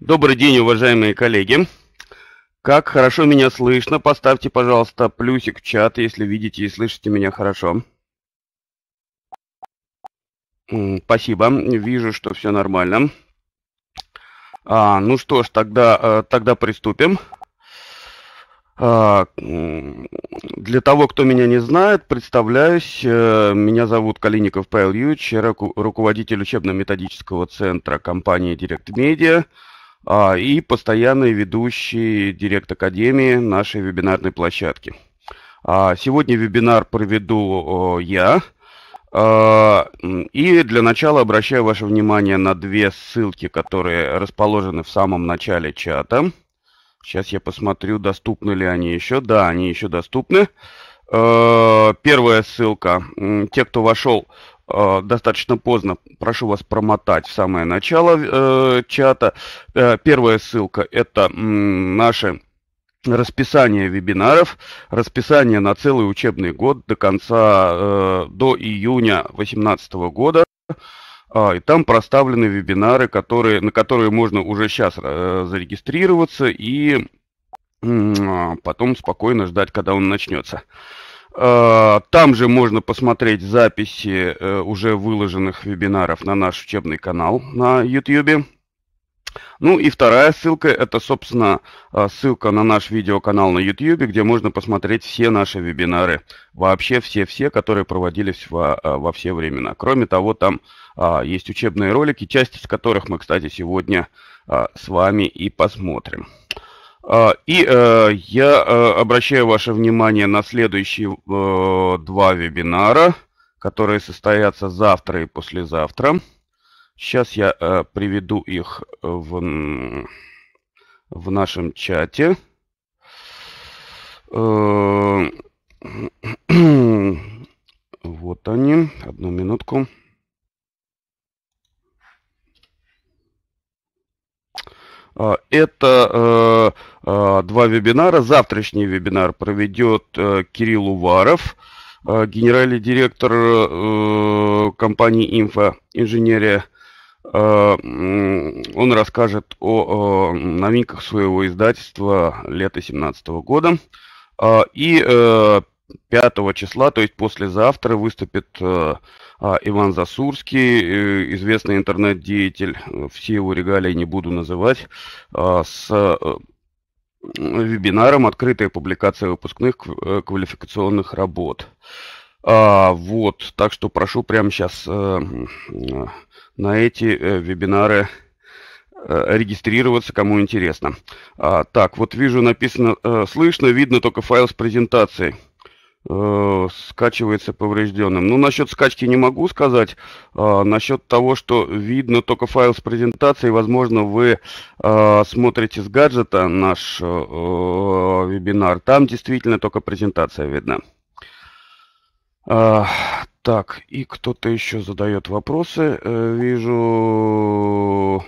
Добрый день, уважаемые коллеги. Как хорошо меня слышно, поставьте, пожалуйста, плюсик в чат, если видите и слышите меня хорошо. Спасибо, вижу, что все нормально. А, ну что ж, тогда, э, тогда приступим. А, для того, кто меня не знает, представляюсь. Э, меня зовут Калиников Павел Юрьевич, руководитель учебно-методического центра компании DirectMedia. Media. А, и постоянный ведущий директ Академии нашей вебинарной площадки. А, сегодня вебинар проведу я. А, и для начала обращаю ваше внимание на две ссылки, которые расположены в самом начале чата. Сейчас я посмотрю, доступны ли они еще. Да, они еще доступны. Первая ссылка. Те, кто вошел Э, достаточно поздно. Прошу вас промотать в самое начало э, чата. Э, первая ссылка – это м, наши расписание вебинаров, расписание на целый учебный год до конца, э, до июня 2018 года. А, и там проставлены вебинары, которые, на которые можно уже сейчас э, зарегистрироваться и а, потом спокойно ждать, когда он начнется. Э, там же можно посмотреть записи э, уже выложенных вебинаров на наш учебный канал на YouTube. Ну и вторая ссылка, это, собственно, э, ссылка на наш видеоканал на YouTube, где можно посмотреть все наши вебинары. Вообще все-все, которые проводились во, во все времена. Кроме того, там есть учебные ролики, часть из которых мы, кстати, сегодня с вами и посмотрим. А, и э, я э, обращаю ваше внимание на следующие э, два вебинара, которые состоятся завтра и послезавтра. Сейчас я приведу их в, в нашем чате. Вот они. Одну минутку. А, это э, а, два вебинара. Завтрашний вебинар проведет э, Кирилл Уваров, э, генеральный директор компании «Инфо Инженерия». Он расскажет о новинках своего издательства лета 2017 года. А, и 5 числа, то есть послезавтра, выступит э, а, Иван Засурский, э, известный интернет-деятель, все его регалии не буду называть, а, с э, вебинаром «Открытая публикация выпускных э, квалификационных работ». А, вот, так что прошу прямо сейчас э, на эти вебинары регистрироваться, кому интересно. А, так, вот вижу написано, слышно, видно только файл с презентацией. Э, скачивается поврежденным. Ну, насчет скачки не могу сказать. Э, насчет того, что видно только файл с презентацией, возможно, вы э, смотрите с гаджета наш э, э, вебинар. Там действительно только презентация видна. Э, так, и кто-то еще задает вопросы. Э, вижу...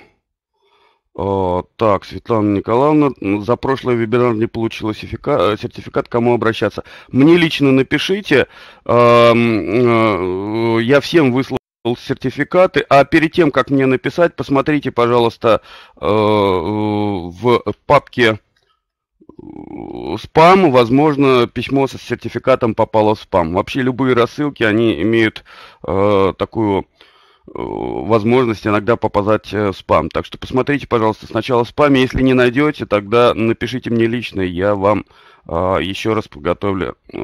Э, так, Светлана Николаевна, за прошлый вебинар не получила э, сертификат, кому обращаться? Мне лично напишите, эм, э, я всем выслал сертификаты, а перед тем, как мне написать, посмотрите, пожалуйста, в папке спам, возможно, письмо со сертификатом попало в спам. Вообще любые рассылки, они имеют такую Э, возможность иногда попадать э, в спам. Так что посмотрите, пожалуйста, сначала спам. Если не найдете, тогда напишите мне лично, я вам а, еще раз подготовлю э,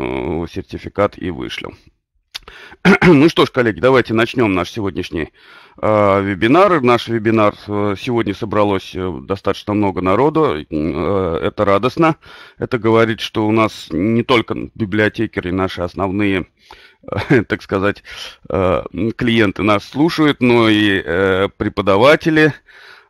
сертификат и вышлю. Ну что ж, коллеги, давайте начнем наш сегодняшний э, вебинар. Наш вебинар э, сегодня собралось э, достаточно много народу. Э, это радостно. Это говорит, что у нас не только библиотекеры, наши основные, э, так сказать, э, клиенты нас слушают, но и э, преподаватели, э,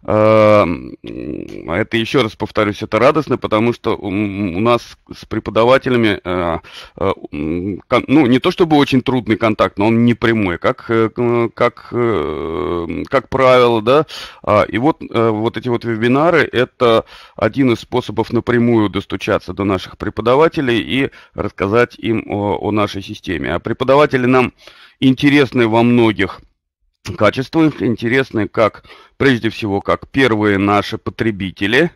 Эм, это еще раз повторюсь, это радостно, потому что у нас с преподавателями, э, э, ну, не то чтобы очень трудный контакт, но он не прямой, как, э, как, как правило, да. А, и вот, вот эти вот вебинары – это один из способов напрямую достучаться до наших преподавателей и рассказать им о, о нашей системе. А преподаватели нам интересны во многих – качество интересны как, прежде всего, как первые наши потребители,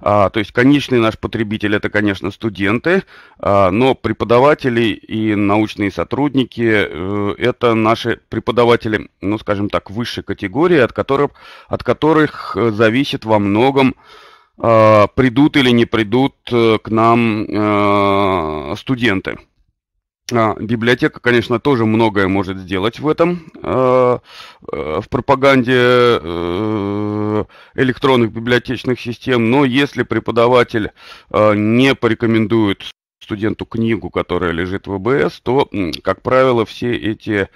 а, то есть конечный наш потребитель это, конечно, студенты, а, но преподаватели и научные сотрудники э, это наши преподаватели, ну, скажем так, высшей категории, от которых, от которых э, зависит во многом э, придут или не придут э, к нам э, студенты. А, библиотека, конечно, тоже многое может сделать в этом, а, э, в пропаганде э, электронных библиотечных систем, но если преподаватель а, не порекомендует студенту книгу, которая лежит в ВБС, то, как правило, все эти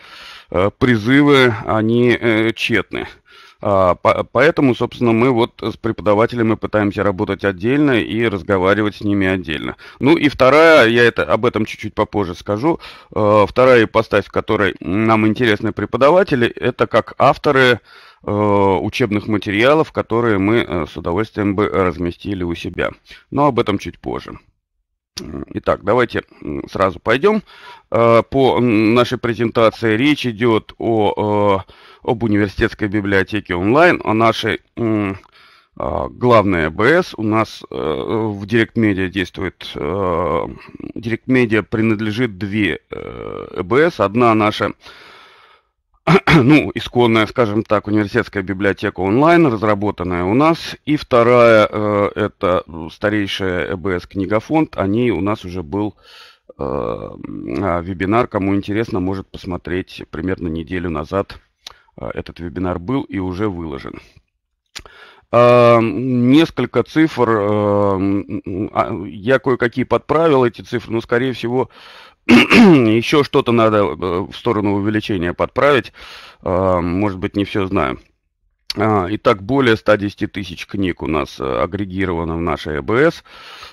э, призывы, они тщетны. А, поэтому, собственно, мы вот с преподавателями пытаемся работать отдельно и разговаривать с ними отдельно. Ну и вторая, я это, об этом чуть-чуть попозже скажу, а, вторая ипостась, в которой нам интересны преподаватели, это как авторы а, учебных материалов, которые мы с удовольствием бы разместили у себя. Но об этом чуть позже. Итак, давайте сразу пойдем. По нашей презентации речь идет о об университетской библиотеке онлайн, о а нашей а, главной АБС. У нас э, в Direct Media действует... Э, Direct принадлежит две э, АБС. Одна наша, ну, исконная, скажем так, университетская библиотека онлайн, разработанная у нас. И вторая э, – это старейшая ЭБС «Книгофонд». О ней у нас уже был э, вебинар. Кому интересно, может посмотреть примерно неделю назад – а, этот вебинар был и уже выложен. А, несколько цифр, а, я кое-какие подправил эти цифры, но, скорее всего, еще что-то надо э, в сторону увеличения подправить. Может быть, не все знаю. Итак, более 110 тысяч книг у нас э, агрегировано в нашей АБС.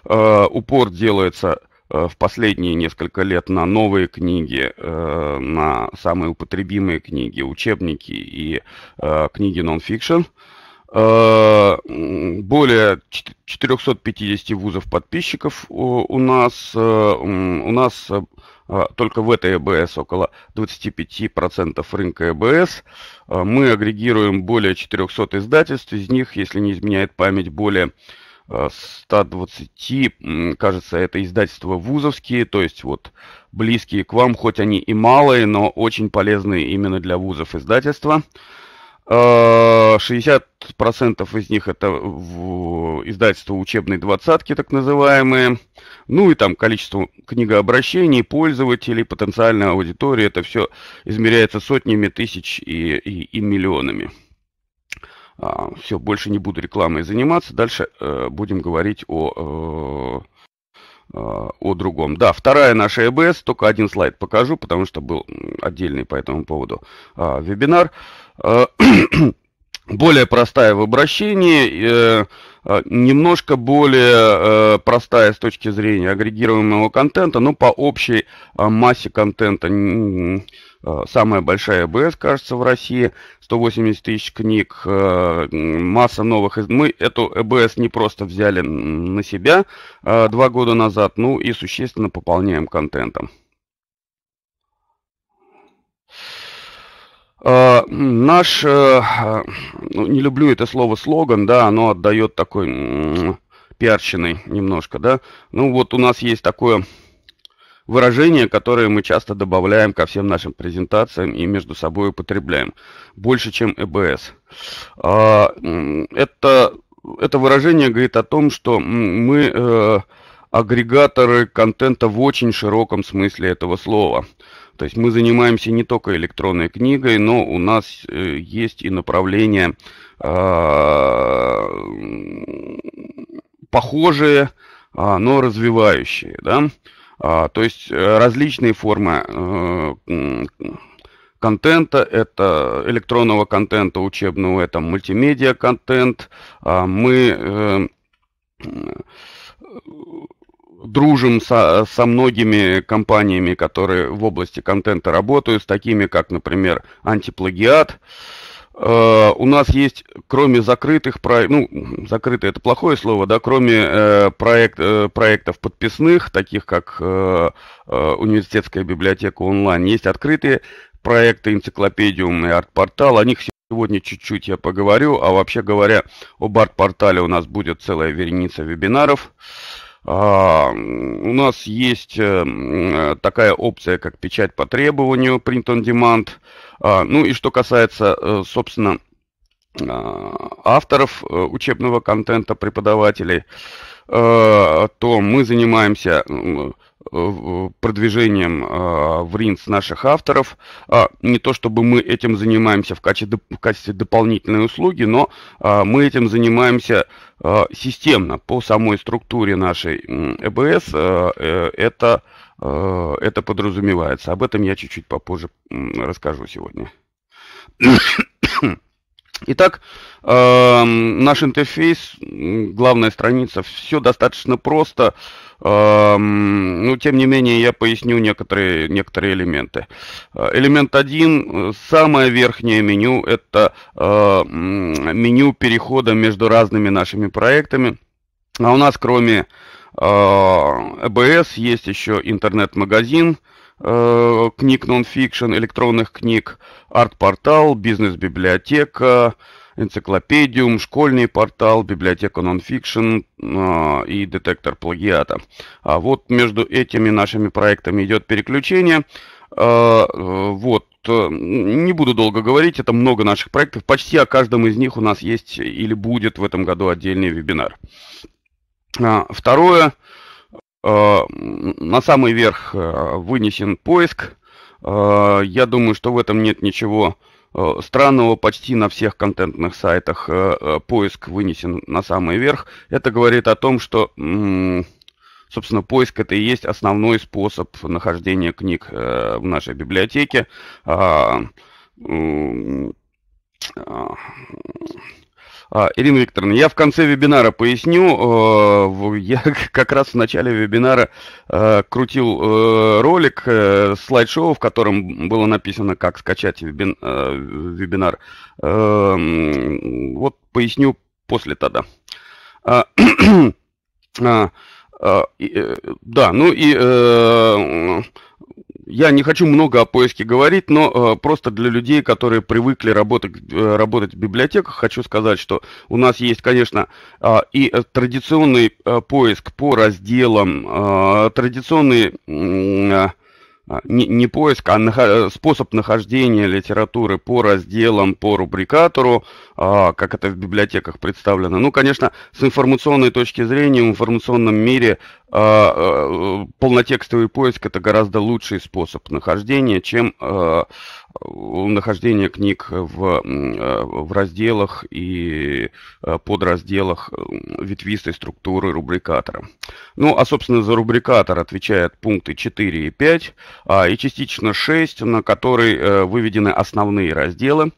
Упор делается Э, в последние несколько лет на новые книги, э, на самые употребимые книги, учебники и э, книги нон-фикшн. Более 450 вузов подписчиков у нас. У нас а, только в этой ЭБС около 25% рынка ЭБС. Мы агрегируем более 400 издательств, из них, если не изменяет память, более 120, э, кажется, это издательства вузовские, то есть вот близкие к вам, хоть они и малые, но очень полезные именно для вузов издательства. 60% э, из них это издательство учебной двадцатки, так называемые. Ну и там количество книгообращений, пользователей, потенциальная аудитория. Это все измеряется сотнями тысяч и, и, и миллионами. А, Все, больше не буду рекламой заниматься. Дальше э, будем говорить о э, э, о другом. Да, вторая наша ЭБС, только один слайд покажу, потому что был отдельный по этому поводу а, вебинар. более простая в обращении, немножко более простая с точки зрения агрегируемого контента, но по общей а, массе контента Э, самая большая БС, кажется, в России, 180 тысяч книг, э, масса новых. Мы эту ЭБС не просто взяли на себя э, два года назад, ну и существенно пополняем контентом. Наш, ну, не люблю это слово слоган, да, оно отдает такой пиарщиной немножко, да. Ну вот у нас есть такое Выражение, которое мы часто добавляем ко всем нашим презентациям и между собой употребляем. Больше, чем EBS. А, это, это выражение говорит о том, что мы э, агрегаторы контента в очень широком смысле этого слова. То есть мы занимаемся не только электронной книгой, но у нас э, есть и направления а, похожие, а, но развивающие. Да? А, то есть э, различные формы э, контента, это электронного контента учебного, это мультимедиа контент. А, мы э, дружим со, со многими компаниями, которые в области контента работают, с такими как, например, антиплагиат. Э, Э, у нас есть, кроме закрытых, ну, закрытые это плохое слово, да, кроме э, проект, э, проектов подписных, таких как э, э, университетская библиотека онлайн, есть открытые проекты, энциклопедиум и арт-портал. О них сегодня чуть-чуть я поговорю, а вообще говоря, об арт-портале у нас будет целая вереница вебинаров. Э, а, у нас есть э, э, такая опция, как печать по требованию, print on demand. А, ну и что касается, э, собственно, а, авторов учебного контента, преподавателей, то мы занимаемся Э, продвижением э, в РИНС наших авторов. А, не то чтобы мы этим занимаемся в качестве, в качестве дополнительной услуги, но а, мы этим занимаемся а, системно по самой структуре нашей ЭБС. Э, это, это подразумевается. Об этом я чуть-чуть попозже расскажу сегодня. Итак, э, наш интерфейс, главная страница, все достаточно просто, э, эм, но ну, тем не менее я поясню некоторые, некоторые элементы. Э, элемент 1, самое верхнее меню, это э, меню перехода между разными нашими проектами. А у нас кроме э, EBS есть еще интернет-магазин, э, э, книг нонфикшн, электронных книг, арт-портал, бизнес-библиотека, энциклопедиум, школьный портал, библиотека нонфикшн э, и детектор плагиата. А вот между этими нашими проектами идет переключение. Э, вот, э, не буду долго говорить, это много наших проектов. Почти о каждом из них у нас есть или будет в этом году отдельный вебинар. А, второе, Э, на самый верх э, вынесен поиск. Э, я думаю, что в этом нет ничего странного. Почти на всех контентных сайтах поиск вынесен на самый верх. Это говорит о том, что, собственно, поиск это и есть основной способ нахождения книг в нашей библиотеке. А, а, а, Ирина Викторовна, я в конце вебинара поясню. Э, я как раз в начале вебинара э, крутил э, ролик, слайд-шоу, в котором было написано, как скачать вебинар. Вот поясню после тогда. А, а, да, ну и я не хочу много о поиске говорить, но э, просто для людей, которые привыкли работать, э, работать в библиотеках, хочу сказать, что у нас есть, конечно, а, э, и традиционный э, поиск по разделам, а, э, традиционный... Э, а, не, не поиск, а нах... Э, способ нахождения литературы по разделам, по рубрикатору, а, как это в библиотеках представлено. Ну, конечно, с информационной точки зрения, в информационном мире а, а, полнотекстовый поиск – это гораздо лучший способ нахождения, чем а, нахождение книг в, в разделах и подразделах ветвистой структуры рубрикатора. Ну, а, собственно, за рубрикатор отвечают пункты 4 и 5. А, и частично 6, на которой э, выведены основные разделы.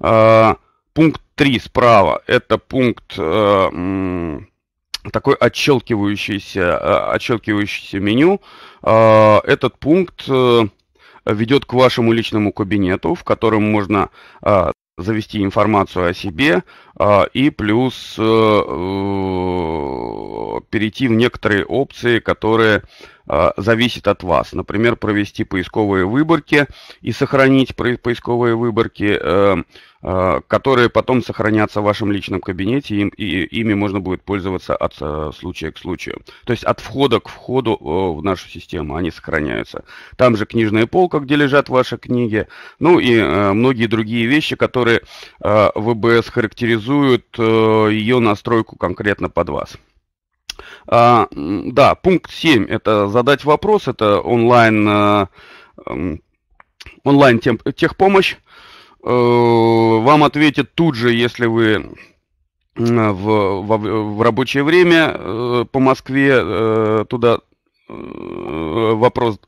А, пункт 3 справа – это пункт э, такой отщелкивающийся, э, отщелкивающийся меню. А, этот пункт ведет к вашему личному кабинету, в котором можно завести информацию о себе и плюс перейти в некоторые опции, которые Э, зависит от вас. Например, провести поисковые выборки и сохранить поисковые выборки, э, э, которые потом сохранятся в вашем личном кабинете, и, ими можно будет пользоваться от случая к случаю. То есть от входа к входу в нашу систему они сохраняются. Там же книжная полка, где лежат ваши книги, ну и многие другие вещи, которые ВБС характеризуют ее настройку конкретно под вас. А, да, пункт 7 – это задать вопрос, это онлайн, э, онлайн тем техпомощь. Э, вам ответят тут же, если вы в, в, в рабочее время э, по Москве туда Э, вопрос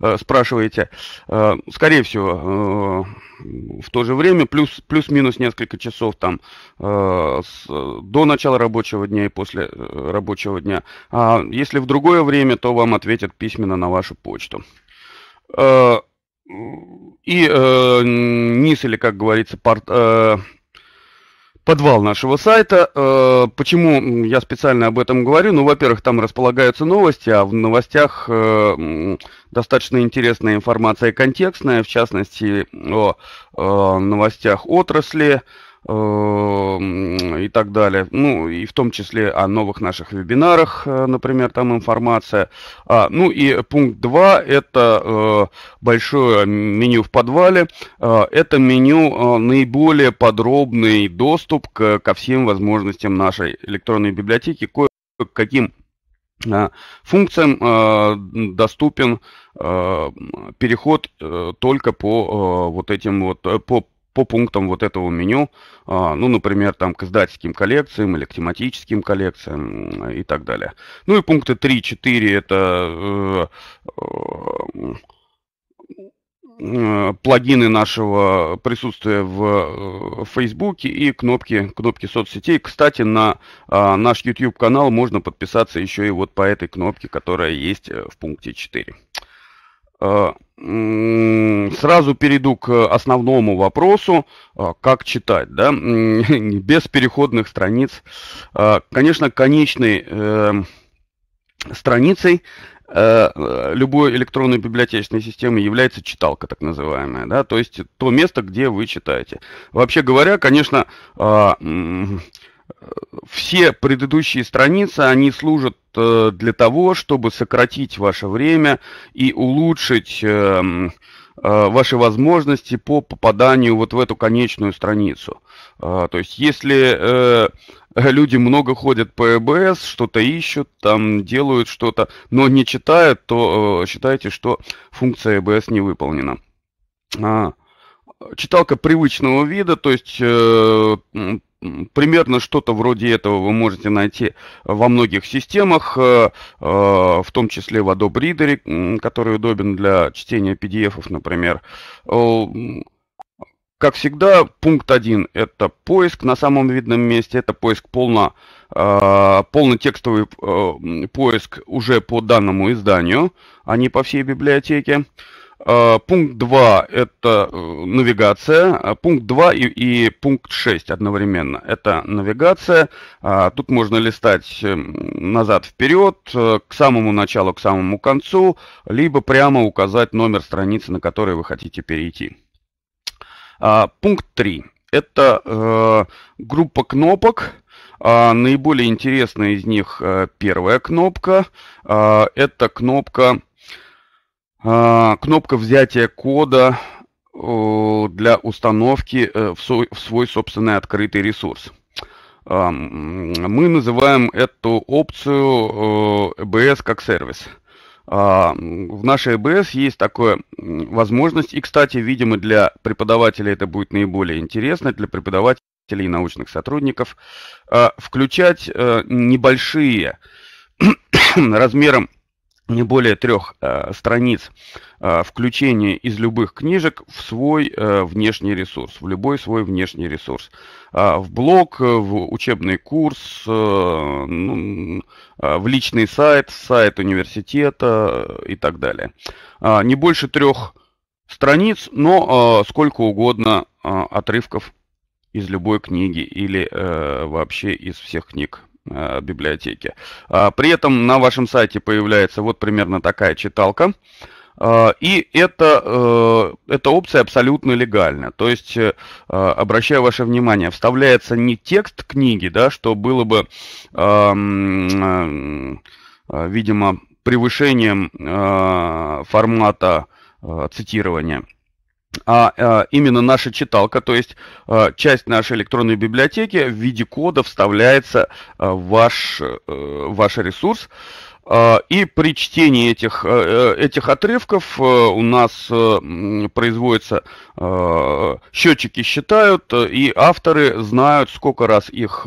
э, спрашиваете, э, скорее всего, в то же время, плюс, плюс-минус несколько часов там с, до начала рабочего дня и после рабочего дня. А если в другое время, то вам ответят письменно на вашу почту. И низ, или как говорится, порт, подвал нашего сайта. Э, почему я специально об этом говорю? Ну, во-первых, там располагаются новости, а в новостях э, достаточно интересная информация контекстная, в частности, о э, новостях отрасли, Э, и так далее. Ну, и в том числе о новых наших вебинарах, э, например, там информация. А, ну и пункт 2 – это э, большое меню в подвале. Это меню наиболее подробный доступ к, ко всем возможностям нашей электронной библиотеки, кое-каким функциям доступен переход только по вот этим вот по по пунктам вот этого меню, а, ну, например, там к издательским коллекциям или к тематическим коллекциям и так далее. Ну и пункты 3, 4 это э, э, плагины нашего присутствия в э, Фейсбуке и кнопки, кнопки соцсетей. Кстати, на а, наш YouTube-канал можно подписаться еще и вот по этой кнопке, которая есть в пункте 4. Э, сразу перейду к основному вопросу, э, как читать, да, без переходных страниц. Э, конечно, конечной страницей любой электронной библиотечной системы является читалка, так называемая, да, то есть то место, где вы читаете. Вообще говоря, конечно, все предыдущие страницы, они служат э, для того, чтобы сократить ваше время и улучшить э, э, ваши возможности по попаданию вот в эту конечную страницу. То есть если люди много ходят по ЭБС, что-то ищут, там делают что-то, но не читают, то считайте, что функция ЭБС не выполнена а, читалка привычного вида, то есть Примерно что-то вроде этого вы можете найти во многих системах, э, э, в том числе в Adobe Reader, который удобен для чтения PDF, например. Как всегда, пункт 1 – это поиск на самом видном месте, это поиск полно, э, полнотекстовый поиск уже по данному изданию, а не по всей библиотеке. Э, пункт 2 – это э, навигация. Э, пункт 2 и, и пункт 6 одновременно – это навигация. А, тут можно листать назад-вперед, к самому началу, к самому концу, либо прямо указать номер страницы, на которой вы хотите перейти. А, пункт 3 – это группа кнопок, а, Наиболее интересная из них первая кнопка. Это кнопка а, кнопка взятия кода для установки э, в свой, в свой собственный открытый ресурс. А, мы называем эту опцию EBS как сервис. А, в нашей EBS есть такая возможность, и, кстати, видимо, для преподавателя это будет наиболее интересно, для преподавателей и научных сотрудников, включать э, небольшие размером не более трех э, страниц э, включения из любых книжек в свой э, внешний ресурс, в любой свой внешний ресурс. Э, в блог, э, в учебный курс, э, ну, э, в личный сайт, сайт университета э, и так далее. Э, не больше трех страниц, но э, сколько угодно э, отрывков из любой книги или э, вообще из всех книг Э, библиотеки. А, при этом на вашем сайте появляется вот примерно такая читалка. А, и это, э, эта опция абсолютно легальна. То есть, э, обращаю ваше внимание, вставляется не текст книги, да, что было бы, видимо, превышением формата цитирования – а, а именно наша читалка, то есть а, часть нашей электронной библиотеки в виде кода вставляется а, в ваш, а, ваш ресурс. А, и при чтении этих, э, э, этих отрывков у нас производится счетчики считают, и авторы знают, сколько раз их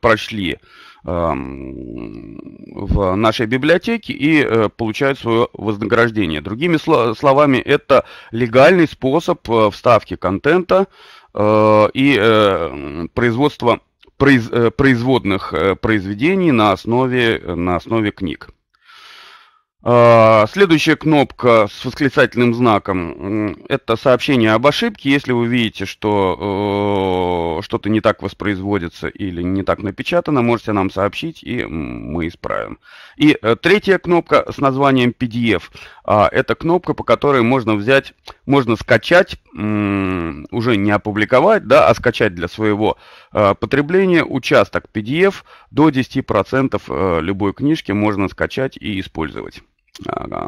прочли. Эм, в нашей библиотеке и э, получают свое вознаграждение. Другими словами, это легальный способ э, вставки контента э, и производства производных произведений на основе, на основе книг. А, следующая кнопка с восклицательным знаком – это сообщение об ошибке. Если вы видите, что э, что-то не так воспроизводится или не так напечатано, можете нам сообщить, и мы исправим. И э, третья кнопка с названием PDF. Э, а, это кнопка, по которой можно взять, можно скачать, э, уже не опубликовать, да, а скачать для своего э, потребления участок PDF до 10% э, любой книжки можно скачать и использовать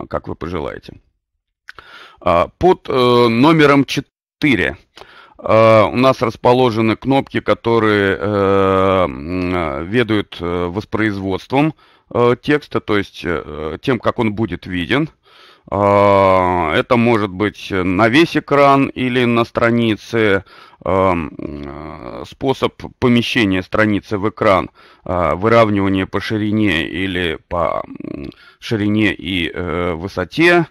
как вы пожелаете. А, под э, номером 4 а, у нас расположены кнопки, которые э, э, ведают воспроизводством текста, то есть тем, как он будет виден. А, это может быть на весь экран или на странице. А, а, способ помещения страницы в экран, выравнивание по ширине или по ширине и э, высоте,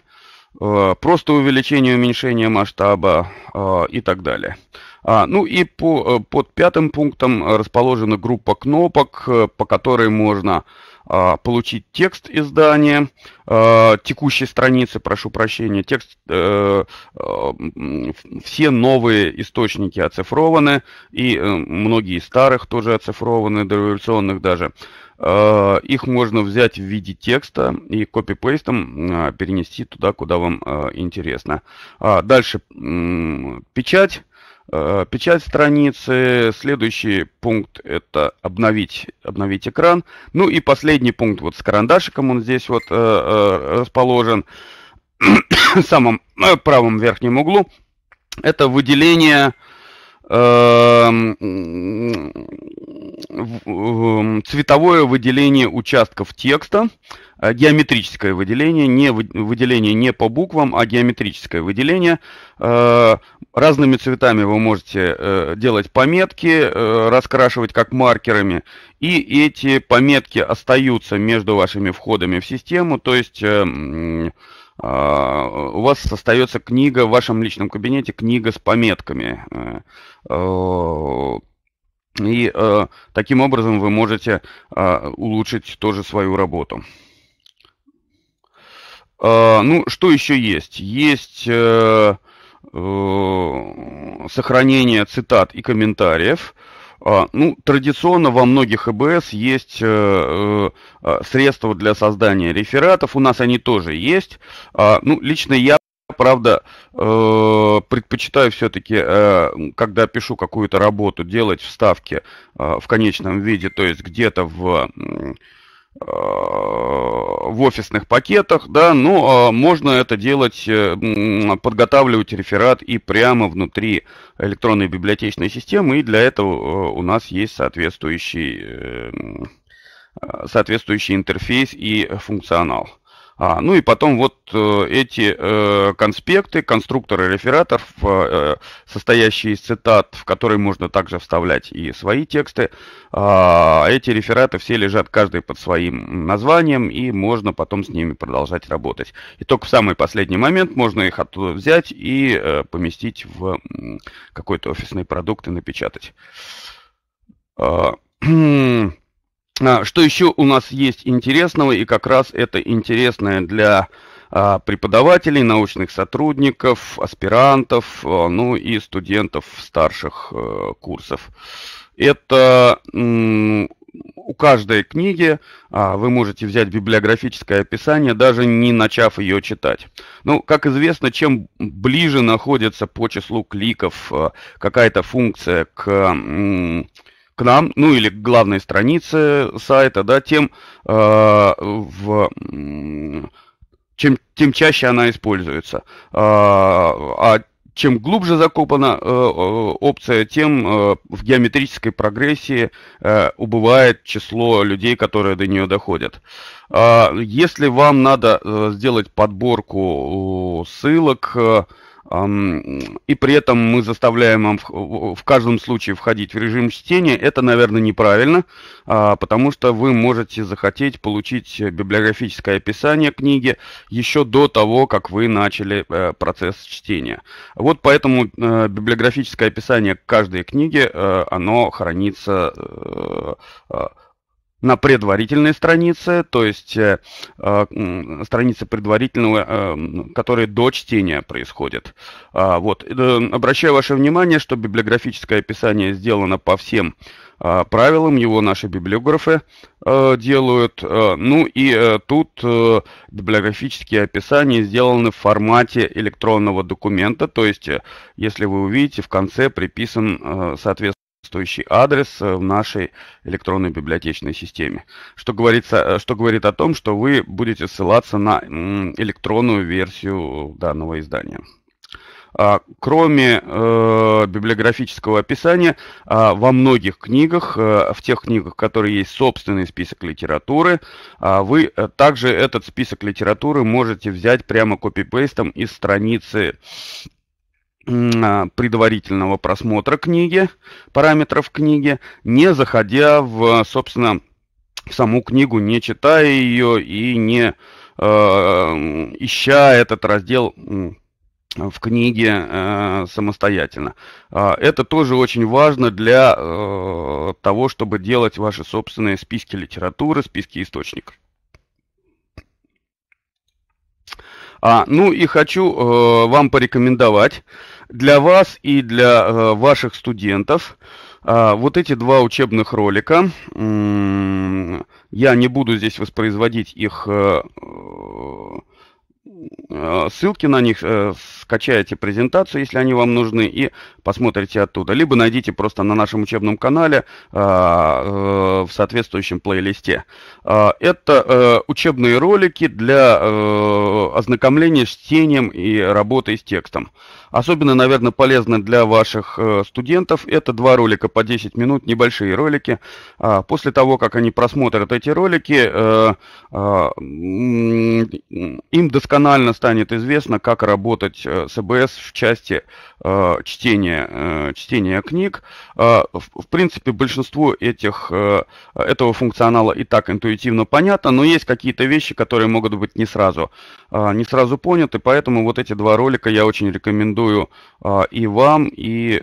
просто увеличение уменьшение масштаба и так далее. ну и по, э, под пятым пунктом расположена группа кнопок, э, по которой можно а, получить текст издания, а, текущей страницы, прошу прощения, текст, э, э, все новые источники оцифрованы, и э, многие старых тоже оцифрованы, дореволюционных даже. А, их можно взять в виде текста и копипейстом перенести туда, куда вам интересно. Дальше печать. Э, печать страницы. Следующий пункт – это обновить, обновить экран. Ну и последний пункт вот с карандашиком, он здесь вот э, э, расположен в самом правом верхнем углу. Это выделение эм, эм, цветовое выделение участков текста, геометрическое выделение, не выделение не по буквам, а геометрическое выделение. Разными цветами вы можете э, делать пометки, э, раскрашивать как маркерами, и эти пометки остаются между вашими входами в систему, то есть э, э, у вас остается книга в вашем личном кабинете, книга с пометками. Э, э, и э, таким образом вы можете э, улучшить тоже свою работу. Э, ну, что еще есть? Есть... Э, Э, сохранения цитат и комментариев. А, ну, традиционно во многих ЭБС есть э, э, средства для создания рефератов, у нас они тоже есть. А, ну, лично я Правда, предпочитаю все-таки, когда пишу какую-то работу, делать вставки в конечном виде, то есть где-то в Э, в офисных пакетах, да, но ну, а можно это делать, э, подготавливать реферат и прямо внутри электронной библиотечной системы, и для этого э, у нас есть соответствующий, соответствующий интерфейс и функционал. А, ну и потом вот э, эти э, конспекты, конструкторы рефератов, э, состоящие из цитат, в которые можно также вставлять и свои тексты, э, эти рефераты все лежат каждый под своим названием, и можно потом с ними продолжать работать. И только в самый последний момент можно их оттуда взять и э, поместить в какой-то офисный продукт и напечатать. А, А, что еще у нас есть интересного, и как раз это интересное для а, преподавателей, научных сотрудников, аспирантов, а, ну и студентов старших э, курсов. Это у каждой книги а, вы можете взять библиографическое описание, даже не начав ее читать. Ну, как известно, чем ближе находится по числу кликов а, какая-то функция к к нам, ну или к главной странице сайта, да, тем, э, в, чем, тем чаще она используется. А, а чем глубже закопана э, опция, тем э, в геометрической прогрессии э, убывает число людей, которые до нее доходят. Э, если вам надо э, сделать подборку э, ссылок, э, и при этом мы заставляем вам в каждом случае входить в режим чтения, это, наверное, неправильно, а, потому что вы можете захотеть получить библиографическое описание книги еще до того, как вы начали э, процесс чтения. Вот поэтому э, библиографическое описание каждой книги, э, оно хранится на предварительной странице, то есть э, э, страницы предварительного, э, которые до чтения происходит. А, вот. Э, обращаю ваше внимание, что библиографическое описание сделано по всем э, правилам, его наши библиографы э, делают. Э, ну и э, тут э, библиографические описания сделаны в формате электронного документа, то есть, э, если вы увидите, в конце приписан э, соответствующий соответствующий адрес э, в нашей электронной библиотечной системе. Что, говорится, э, что говорит о том, что вы будете ссылаться на электронную версию данного издания. А, кроме э, библиографического описания, э, во многих книгах, э, в тех книгах, которые есть собственный список литературы, а, э, вы также этот список литературы можете взять прямо копипейстом из страницы а, предварительного просмотра книги, параметров книги, не заходя в, собственно, в саму книгу, не читая ее и не э, ища этот раздел в книге э, самостоятельно. Это тоже очень важно для э, того, чтобы делать ваши собственные списки литературы, списки источников. А, ну и хочу э, вам порекомендовать для вас и для э, ваших студентов а, вот эти два учебных ролика. я не буду здесь воспроизводить их э, э, ссылки на них, скачайте презентацию, если они вам нужны, и посмотрите оттуда. Либо найдите просто на нашем учебном канале а, в соответствующем плейлисте. А, это учебные ролики для ознакомления с чтением и работой с текстом. Особенно, наверное, полезно для ваших э, студентов. Это два ролика по 10 минут, небольшие ролики. А, после того, как они просмотрят эти ролики, э, а, им досконально станет известно, как работать э, с ЭБС в части чтения, чтения книг. А, в принципе, большинство этих, этого функционала и так интуитивно понятно, но есть какие-то вещи, которые могут быть не сразу, не сразу поняты, поэтому вот эти два ролика я очень рекомендую рекомендую а, и вам, и э,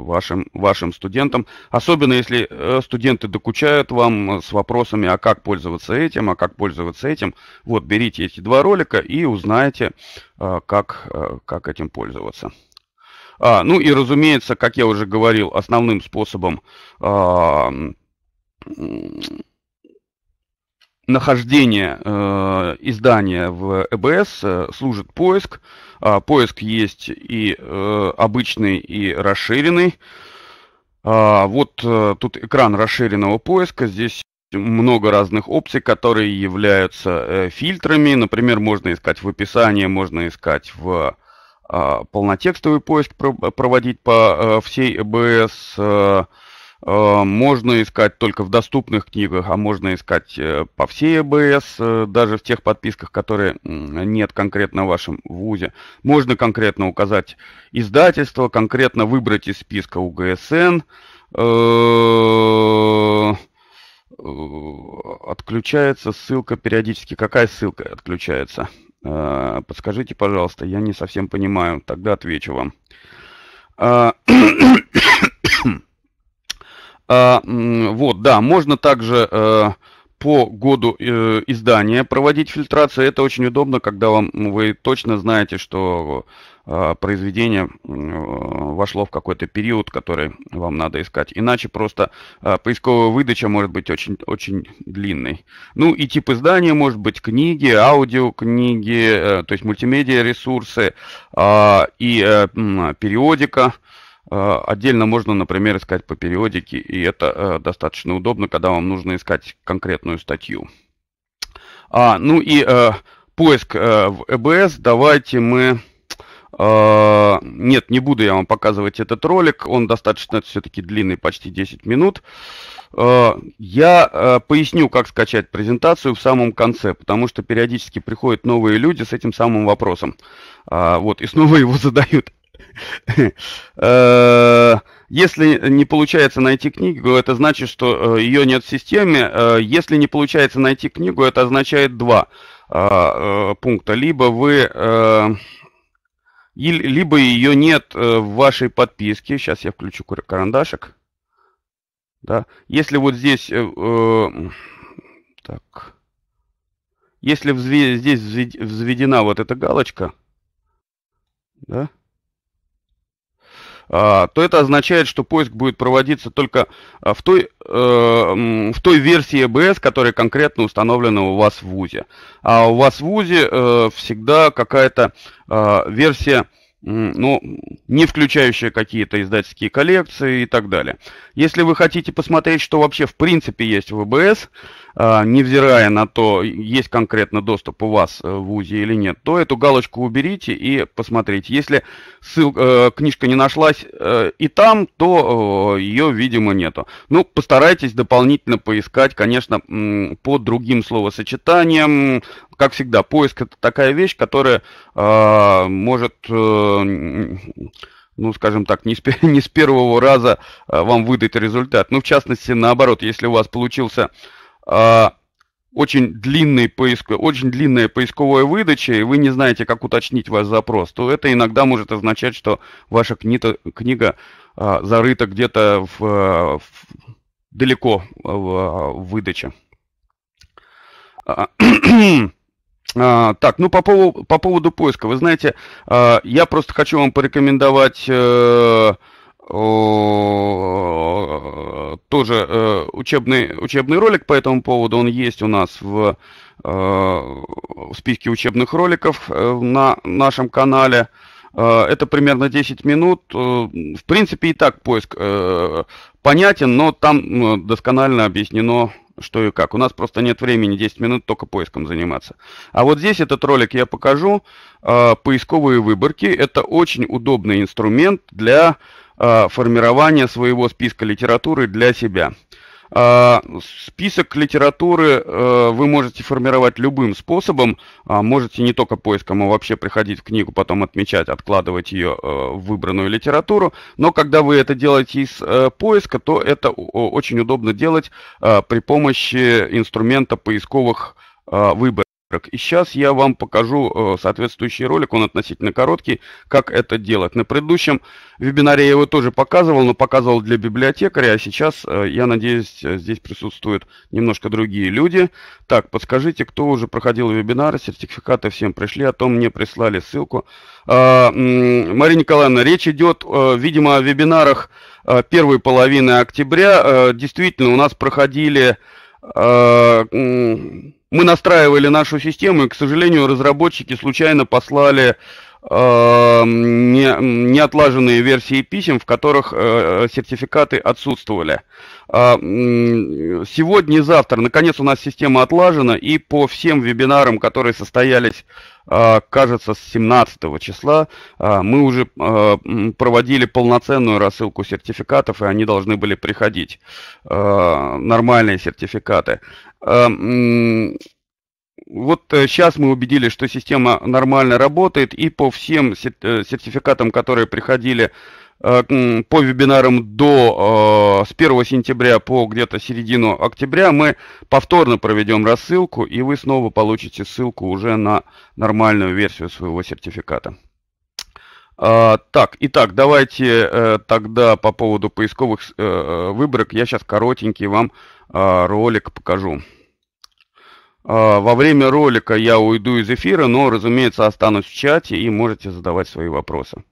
вашим, вашим студентам. Особенно если э, студенты докучают вам с вопросами, а как пользоваться этим, а как пользоваться этим. Вот, берите эти два ролика и узнаете, а, как, э, как этим пользоваться. А, ну и, разумеется, как я уже говорил, основным способом а, нахождение э, издания в ЭБС э, служит поиск. Э, поиск есть и э, обычный, и расширенный. Э, вот э, тут экран расширенного поиска. Здесь много разных опций, которые являются э, фильтрами. Например, можно искать в описании, можно искать в э, полнотекстовый поиск проводить по э, всей ЭБС. Э, Э, можно искать только в доступных книгах, а можно искать э, по всей ЭБС, э, даже в тех подписках, которые нет конкретно в вашем ВУЗе. Можно конкретно указать издательство, конкретно выбрать из списка УГСН, отключается ссылка периодически. Какая ссылка отключается? Подскажите, пожалуйста, я не совсем понимаю, тогда отвечу вам. А, а, вот, да, можно также а, по году э, издания проводить фильтрацию. Это очень удобно, когда вам, вы точно знаете, что э, произведение э, вошло в какой-то период, который вам надо искать. Иначе просто э, поисковая выдача может быть очень, очень длинной. Ну и тип издания может быть книги, аудиокниги, э, то есть мультимедиа ресурсы э, и э, периодика. Э, а, отдельно можно, например, искать по периодике, и это э, достаточно удобно, когда вам нужно искать конкретную статью. А, ну и э, поиск э, в EBS э давайте мы... Э, нет, не буду я вам показывать этот ролик, он достаточно все-таки длинный, почти 10 минут. Э, я э, поясню, как скачать презентацию в самом конце, потому что периодически приходят новые люди с этим самым вопросом. Э, вот, и снова его задают. Э, если не получается найти книгу, это значит, что э, ее нет в системе. Э, если не получается найти книгу, это означает два пункта. Либо вы либо ее нет в вашей подписке. Сейчас я включу карандашик. Да. Если вот здесь... Так. Если здесь взведена вот эта галочка, да, а, то это означает, что поиск будет проводиться только а, в той, э, в той версии EBS, э которая конкретно установлена у вас в ВУЗе. А у вас в ВУЗе э, всегда какая-то а, версия ну, не включающая какие-то издательские коллекции и так далее. Если вы хотите посмотреть, что вообще в принципе есть в ВБС, а, невзирая на то, есть конкретно доступ у вас э, в УЗИ или нет, то эту галочку уберите и посмотрите. Если ссыл, э, книжка не нашлась э, и там, то ее, видимо, нету. Ну, постарайтесь дополнительно поискать, конечно, по другим словосочетаниям. Как всегда, поиск – это такая вещь, которая может ну, скажем так, не с, не с первого раза вам выдать результат. Ну, в частности, наоборот, если у вас получился а, очень, длинный поиск, очень длинная поисковая выдача, и вы не знаете, как уточнить ваш запрос, то это иногда может означать, что ваша книга, книга а, зарыта где-то в, а, в, далеко а, в, в выдаче. А, так, ну по, поводу по поводу поиска. Вы знаете, а, я просто хочу вам порекомендовать... А, тоже э, учебный, учебный ролик по этому поводу, он есть у нас в, э, в списке учебных роликов э, на нашем канале. это примерно 10 минут. В принципе, и так поиск понятен, но там досконально объяснено, что и как. У нас просто нет времени 10 минут только поиском заниматься. А вот здесь этот ролик я покажу. Поисковые выборки. Это очень удобный инструмент для Э, формирования своего списка литературы для себя. Э, список литературы э, вы можете формировать любым способом. Можете не только поиском, а вообще приходить в книгу, потом отмечать, откладывать ее в выбранную литературу. Но когда вы это делаете из поиска, то это очень удобно делать при помощи инструмента поисковых выборов. Так, и сейчас я вам покажу э, соответствующий ролик, он относительно короткий, как это делать. На предыдущем вебинаре я его тоже показывал, но показывал для библиотекаря, а сейчас, э, я надеюсь, э, здесь присутствуют немножко другие люди. Так, подскажите, кто уже проходил вебинары, сертификаты всем пришли, а то мне прислали ссылку. А, Мария Николаевна, речь идет, видимо, о вебинарах первой половины октября. Действительно, у нас проходили мы настраивали нашу систему, и, к сожалению, разработчики случайно послали Эм, неотлаженные версии писем, в которых э, сертификаты отсутствовали. А, сегодня и завтра, наконец, у нас система отлажена, и по всем вебинарам, которые состоялись, а, кажется, с 17 числа, а, мы уже проводили полноценную рассылку сертификатов, и они должны были приходить, нормальные сертификаты вот сейчас э, мы убедились, что система нормально работает, и по всем э, сертификатам, которые приходили э, по вебинарам до с 1 сентября по где-то середину октября, мы повторно проведем рассылку, и вы снова получите ссылку уже на нормальную версию своего сертификата. А, так, итак, давайте тогда по поводу поисковых выборок я сейчас коротенький вам ролик покажу. А, во время ролика я уйду из эфира, но, разумеется, останусь в чате и можете задавать свои вопросы.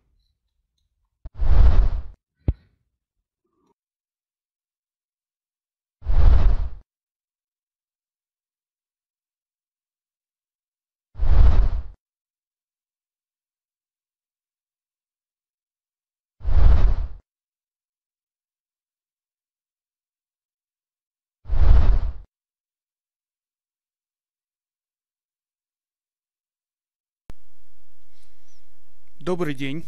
Добрый день.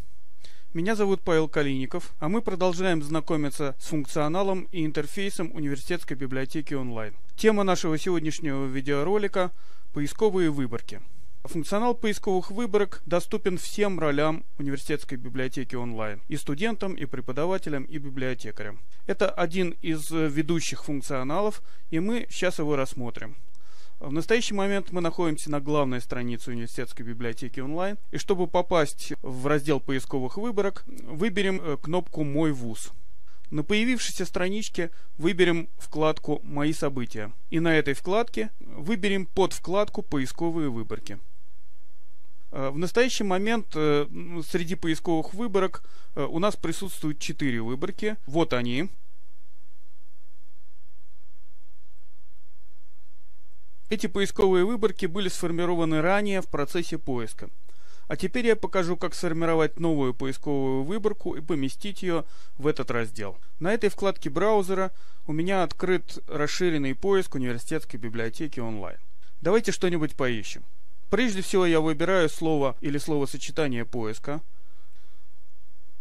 Меня зовут Павел Калиников, а мы продолжаем знакомиться с функционалом и интерфейсом университетской библиотеки онлайн. Тема нашего сегодняшнего видеоролика – поисковые выборки. Функционал поисковых выборок доступен всем ролям университетской библиотеки онлайн – и студентам, и преподавателям, и библиотекарям. Это один из ведущих функционалов, и мы сейчас его рассмотрим. В настоящий момент мы находимся на главной странице университетской библиотеки онлайн. И чтобы попасть в раздел поисковых выборок, выберем э, кнопку «Мой вуз». На появившейся страничке выберем вкладку «Мои события». И на этой вкладке выберем под вкладку «Поисковые выборки». Э, в настоящий момент э, среди поисковых выборок у нас присутствуют четыре выборки. Вот они. Эти поисковые выборки были сформированы ранее в процессе поиска. А теперь я покажу, как сформировать новую поисковую выборку и поместить ее в этот раздел. На этой вкладке браузера у меня открыт расширенный поиск университетской библиотеки онлайн. Давайте что-нибудь поищем. Прежде всего я выбираю слово или словосочетание поиска.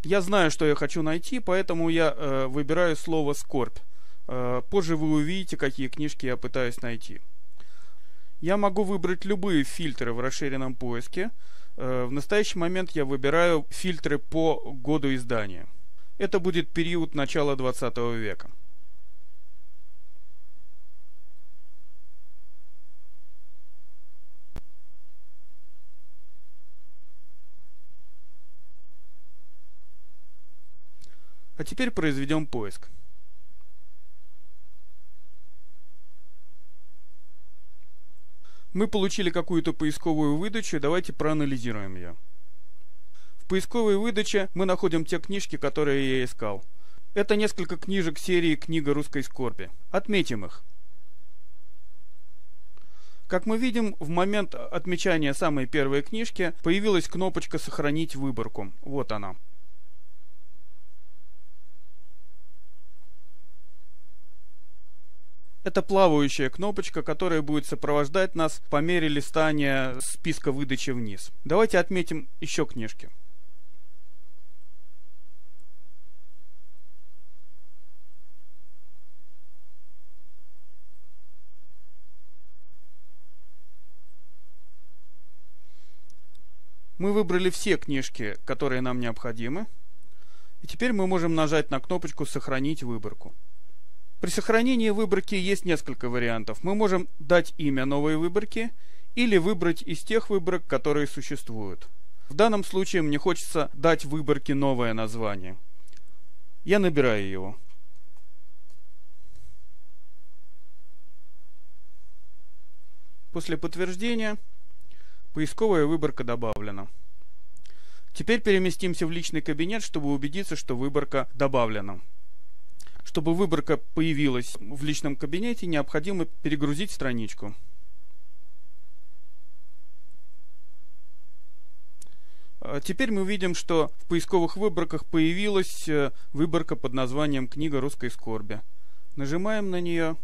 Я знаю, что я хочу найти, поэтому я э, выбираю слово «скорбь». Э, позже вы увидите, какие книжки я пытаюсь найти. Я могу выбрать любые фильтры в расширенном поиске. Э, в настоящий момент я выбираю фильтры по году издания. Это будет период начала 20 века. А теперь произведем поиск. Мы получили какую-то поисковую выдачу, давайте проанализируем ее. В поисковой выдаче мы находим те книжки, которые я искал. Это несколько книжек серии «Книга русской скорби». Отметим их. Как мы видим, в момент отмечания самой первой книжки появилась кнопочка «Сохранить выборку». Вот она. Это плавающая кнопочка, которая будет сопровождать нас по мере листания списка выдачи вниз. Давайте отметим еще книжки. Мы выбрали все книжки, которые нам необходимы. И теперь мы можем нажать на кнопочку «Сохранить выборку». При сохранении выборки есть несколько вариантов. Мы можем дать имя новой выборке или выбрать из тех выборок, которые существуют. В данном случае мне хочется дать выборке новое название. Я набираю его. После подтверждения поисковая выборка добавлена. Теперь переместимся в личный кабинет, чтобы убедиться, что выборка добавлена. Чтобы выборка появилась в личном кабинете, необходимо перегрузить страничку. А, теперь мы видим, что в поисковых выборках появилась э, выборка под названием «Книга русской скорби». Нажимаем на нее.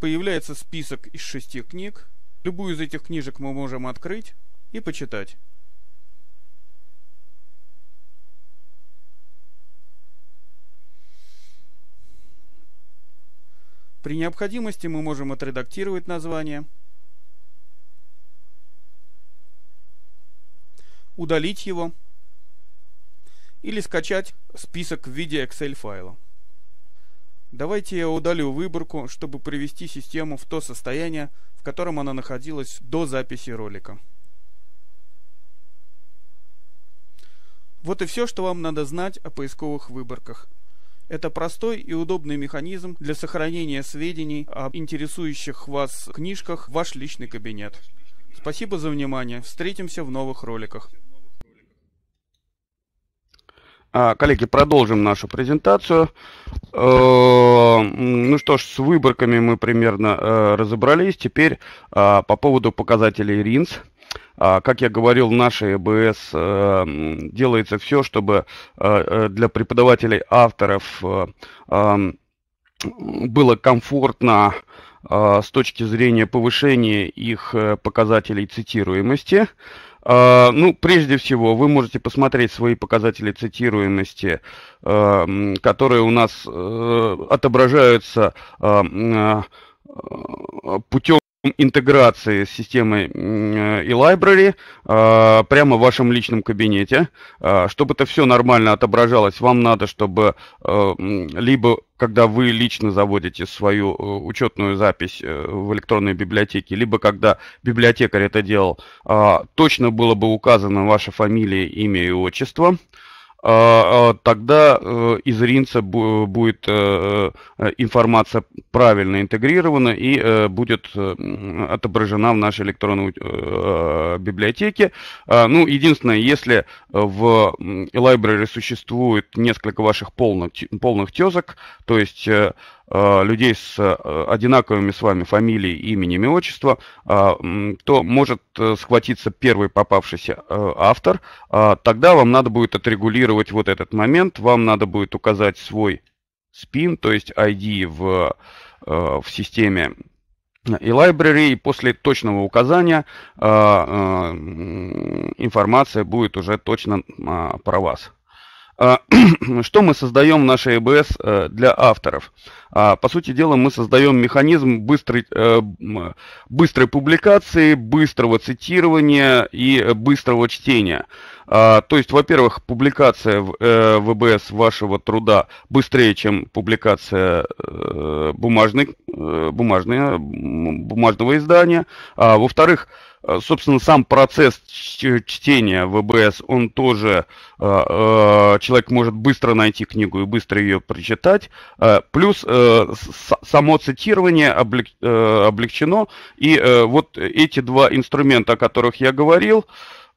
Появляется список из шести книг. Любую из этих книжек мы можем открыть и почитать. При необходимости мы можем отредактировать название, удалить его или скачать список в виде Excel файла. Давайте я удалю выборку, чтобы привести систему в то состояние, в котором она находилась до записи ролика. Вот и все, что вам надо знать о поисковых выборках. Это простой и удобный механизм для сохранения сведений о интересующих вас книжках в ваш личный кабинет. Спасибо за внимание. Встретимся в новых роликах. А, коллеги, продолжим нашу презентацию. Э, ну что ж, с выборками мы примерно э, разобрались. Теперь а, по поводу показателей РИНС. А, как я говорил, в нашей ЭБС э, делается все, чтобы э, э, для преподавателей авторов было комфортно а, с точки зрения повышения их показателей цитируемости. А, ну, прежде всего, вы можете посмотреть свои показатели цитируемости, которые у нас отображаются путем интеграции с системой э, и library а, прямо в вашем личном кабинете. А, чтобы это все нормально отображалось, вам надо, чтобы э, либо когда вы лично заводите свою э, учетную запись в электронной библиотеке, либо когда библиотекарь это делал, а, точно было бы указано ваша фамилия, имя и отчество. А, а, тогда э, из Ринца будет э, э, информация правильно интегрирована и будет отображена в нашей электронной а, библиотеке. Ну, единственное, если в library существует несколько ваших полных, полных тезок, то есть Э, людей с э, одинаковыми с вами фамилией, именем и отчеством, а, то может э, схватиться первый попавшийся автор. А, тогда вам надо будет отрегулировать вот этот момент, вам надо будет указать свой спин, то есть ID в, в системе и library, и после точного указания информация будет уже точно а, про вас. А, что мы создаем в нашей ЭБС э, для авторов? А, по сути дела, мы создаем механизм быстрой, э, быстрой публикации, быстрого цитирования и быстрого чтения. А, то есть, во-первых, публикация в ЭБС вашего труда быстрее, чем публикация э, бумажной, бумажной, бумажного издания. Во-вторых, Э, собственно, сам процесс чтения ВБС, он тоже, э, э, человек может быстро найти книгу и быстро ее прочитать. Плюс само цитирование облегчено. И вот эти два инструмента, о которых я говорил,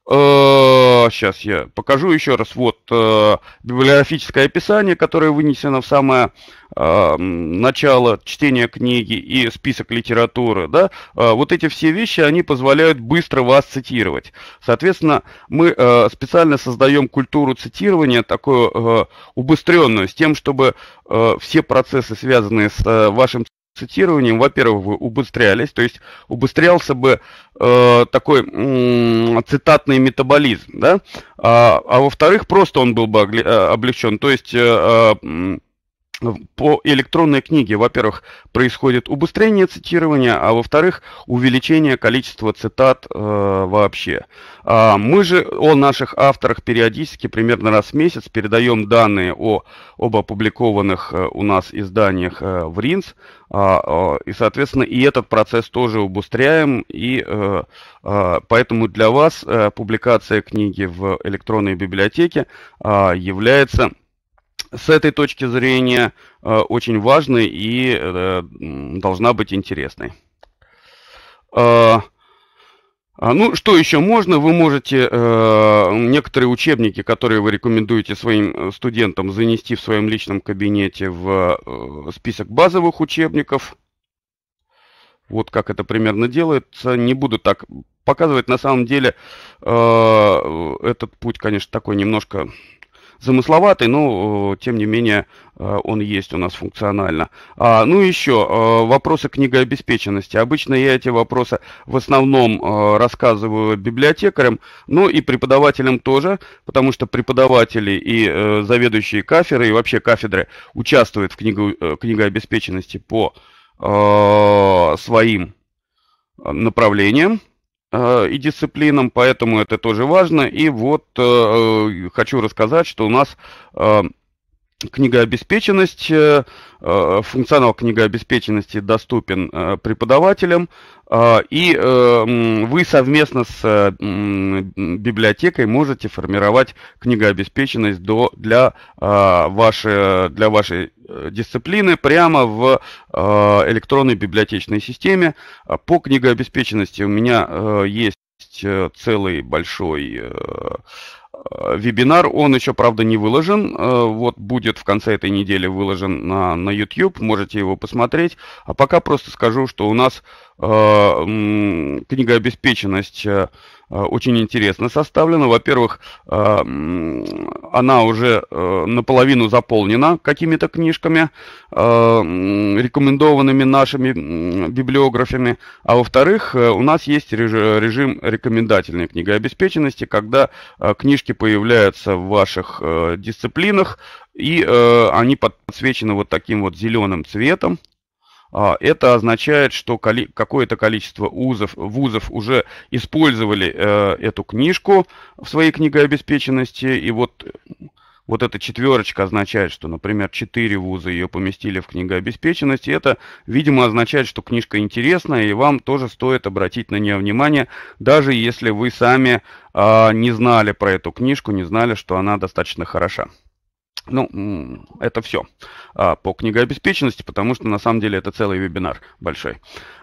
Сейчас э, я покажу еще раз. Вот э, библиографическое описание, которое вынесено в самое э, начало чтения книги и список литературы. Да? Вот эти все вещи, они позволяют быстро вас цитировать. Соответственно, мы специально создаем культуру цитирования, такую убыстренную, с тем, чтобы все процессы, связанные с вашим цитированием, во-первых, вы убыстрялись, то есть убыстрялся бы э, такой э, цитатный метаболизм, да, а, а во-вторых, просто он был бы э, облегчен, то есть э, э, по электронной книге, во-первых, происходит убыстрение цитирования, а во-вторых, увеличение количества цитат э, вообще. А мы же о наших авторах периодически, примерно раз в месяц, передаем данные о, об опубликованных э, у нас изданиях э, в РИНС, э, и, соответственно, и этот процесс тоже убыстряем, и э, э, поэтому для вас э, публикация книги в электронной библиотеке э, является с этой точки зрения э, очень важной и э, должна быть интересной. Э, а, ну, что еще можно? Вы можете э, некоторые учебники, которые вы рекомендуете своим студентам, занести в своем личном кабинете в э, список базовых учебников. Вот как это примерно делается. Не буду так показывать. На самом деле э, этот путь, конечно, такой немножко замысловатый, но э, тем не менее э, он есть у нас функционально. А, ну еще э, вопросы книгообеспеченности. Обычно я эти вопросы в основном рассказываю библиотекарям, ну и преподавателям тоже, потому что преподаватели и заведующие кафедры и вообще кафедры участвуют в книгу, книгообеспеченности по своим направлениям. Э, и дисциплинам, поэтому это тоже важно. И вот э, э, хочу рассказать, что у нас книгообеспеченность, э, э, функционал книгообеспеченности доступен э, преподавателям, и вы совместно с библиотекой можете формировать книгообеспеченность для вашей, для вашей дисциплины прямо в электронной библиотечной системе. По книгообеспеченности у меня есть целый большой Э, вебинар, он еще, правда, не выложен. Э, вот будет в конце этой недели выложен на, на YouTube, можете его посмотреть. А пока просто скажу, что у нас Э, книга «Обеспеченность» э, э, очень интересно составлена. Во-первых, она уже наполовину заполнена какими-то книжками, рекомендованными нашими библиографами. А во-вторых, у нас есть режим рекомендательной книгообеспеченности, когда книжки появляются в ваших дисциплинах, и они подсвечены вот таким вот зеленым цветом, а, это означает, что какое-то количество вузов, вузов уже использовали э, эту книжку в своей книгообеспеченности. И вот, вот эта четверочка означает, что, например, четыре вуза ее поместили в книгообеспеченность. И это, видимо, означает, что книжка интересная, и вам тоже стоит обратить на нее внимание, даже если вы сами а, не знали про эту книжку, не знали, что она достаточно хороша. Ну, это все а, по книгообеспеченности, потому что на самом деле это целый вебинар большой.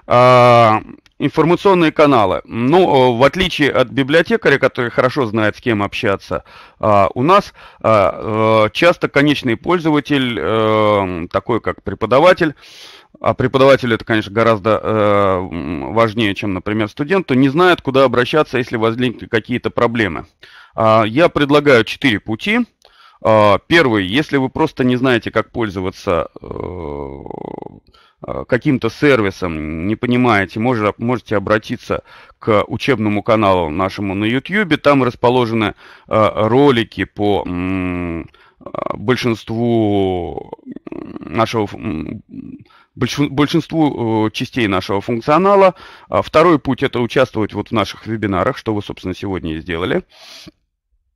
А, информационные каналы. Ну, в отличие от библиотекаря, который хорошо знает, с кем общаться, а, у нас э, часто конечный пользователь, э, такой как преподаватель, а преподавателю это, конечно, гораздо э, важнее, чем, например, студенту, не знает, куда обращаться, если возникли какие-то проблемы. А, я предлагаю четыре пути а, первый, если вы просто не знаете, как пользоваться э, а, каким-то сервисом, не понимаете, можете обратиться к учебному каналу нашему на YouTube. Там расположены а, ролики по большинству нашего большинству э, частей нашего функционала. Второй путь это участвовать вот в наших вебинарах, что вы, собственно, сегодня и сделали.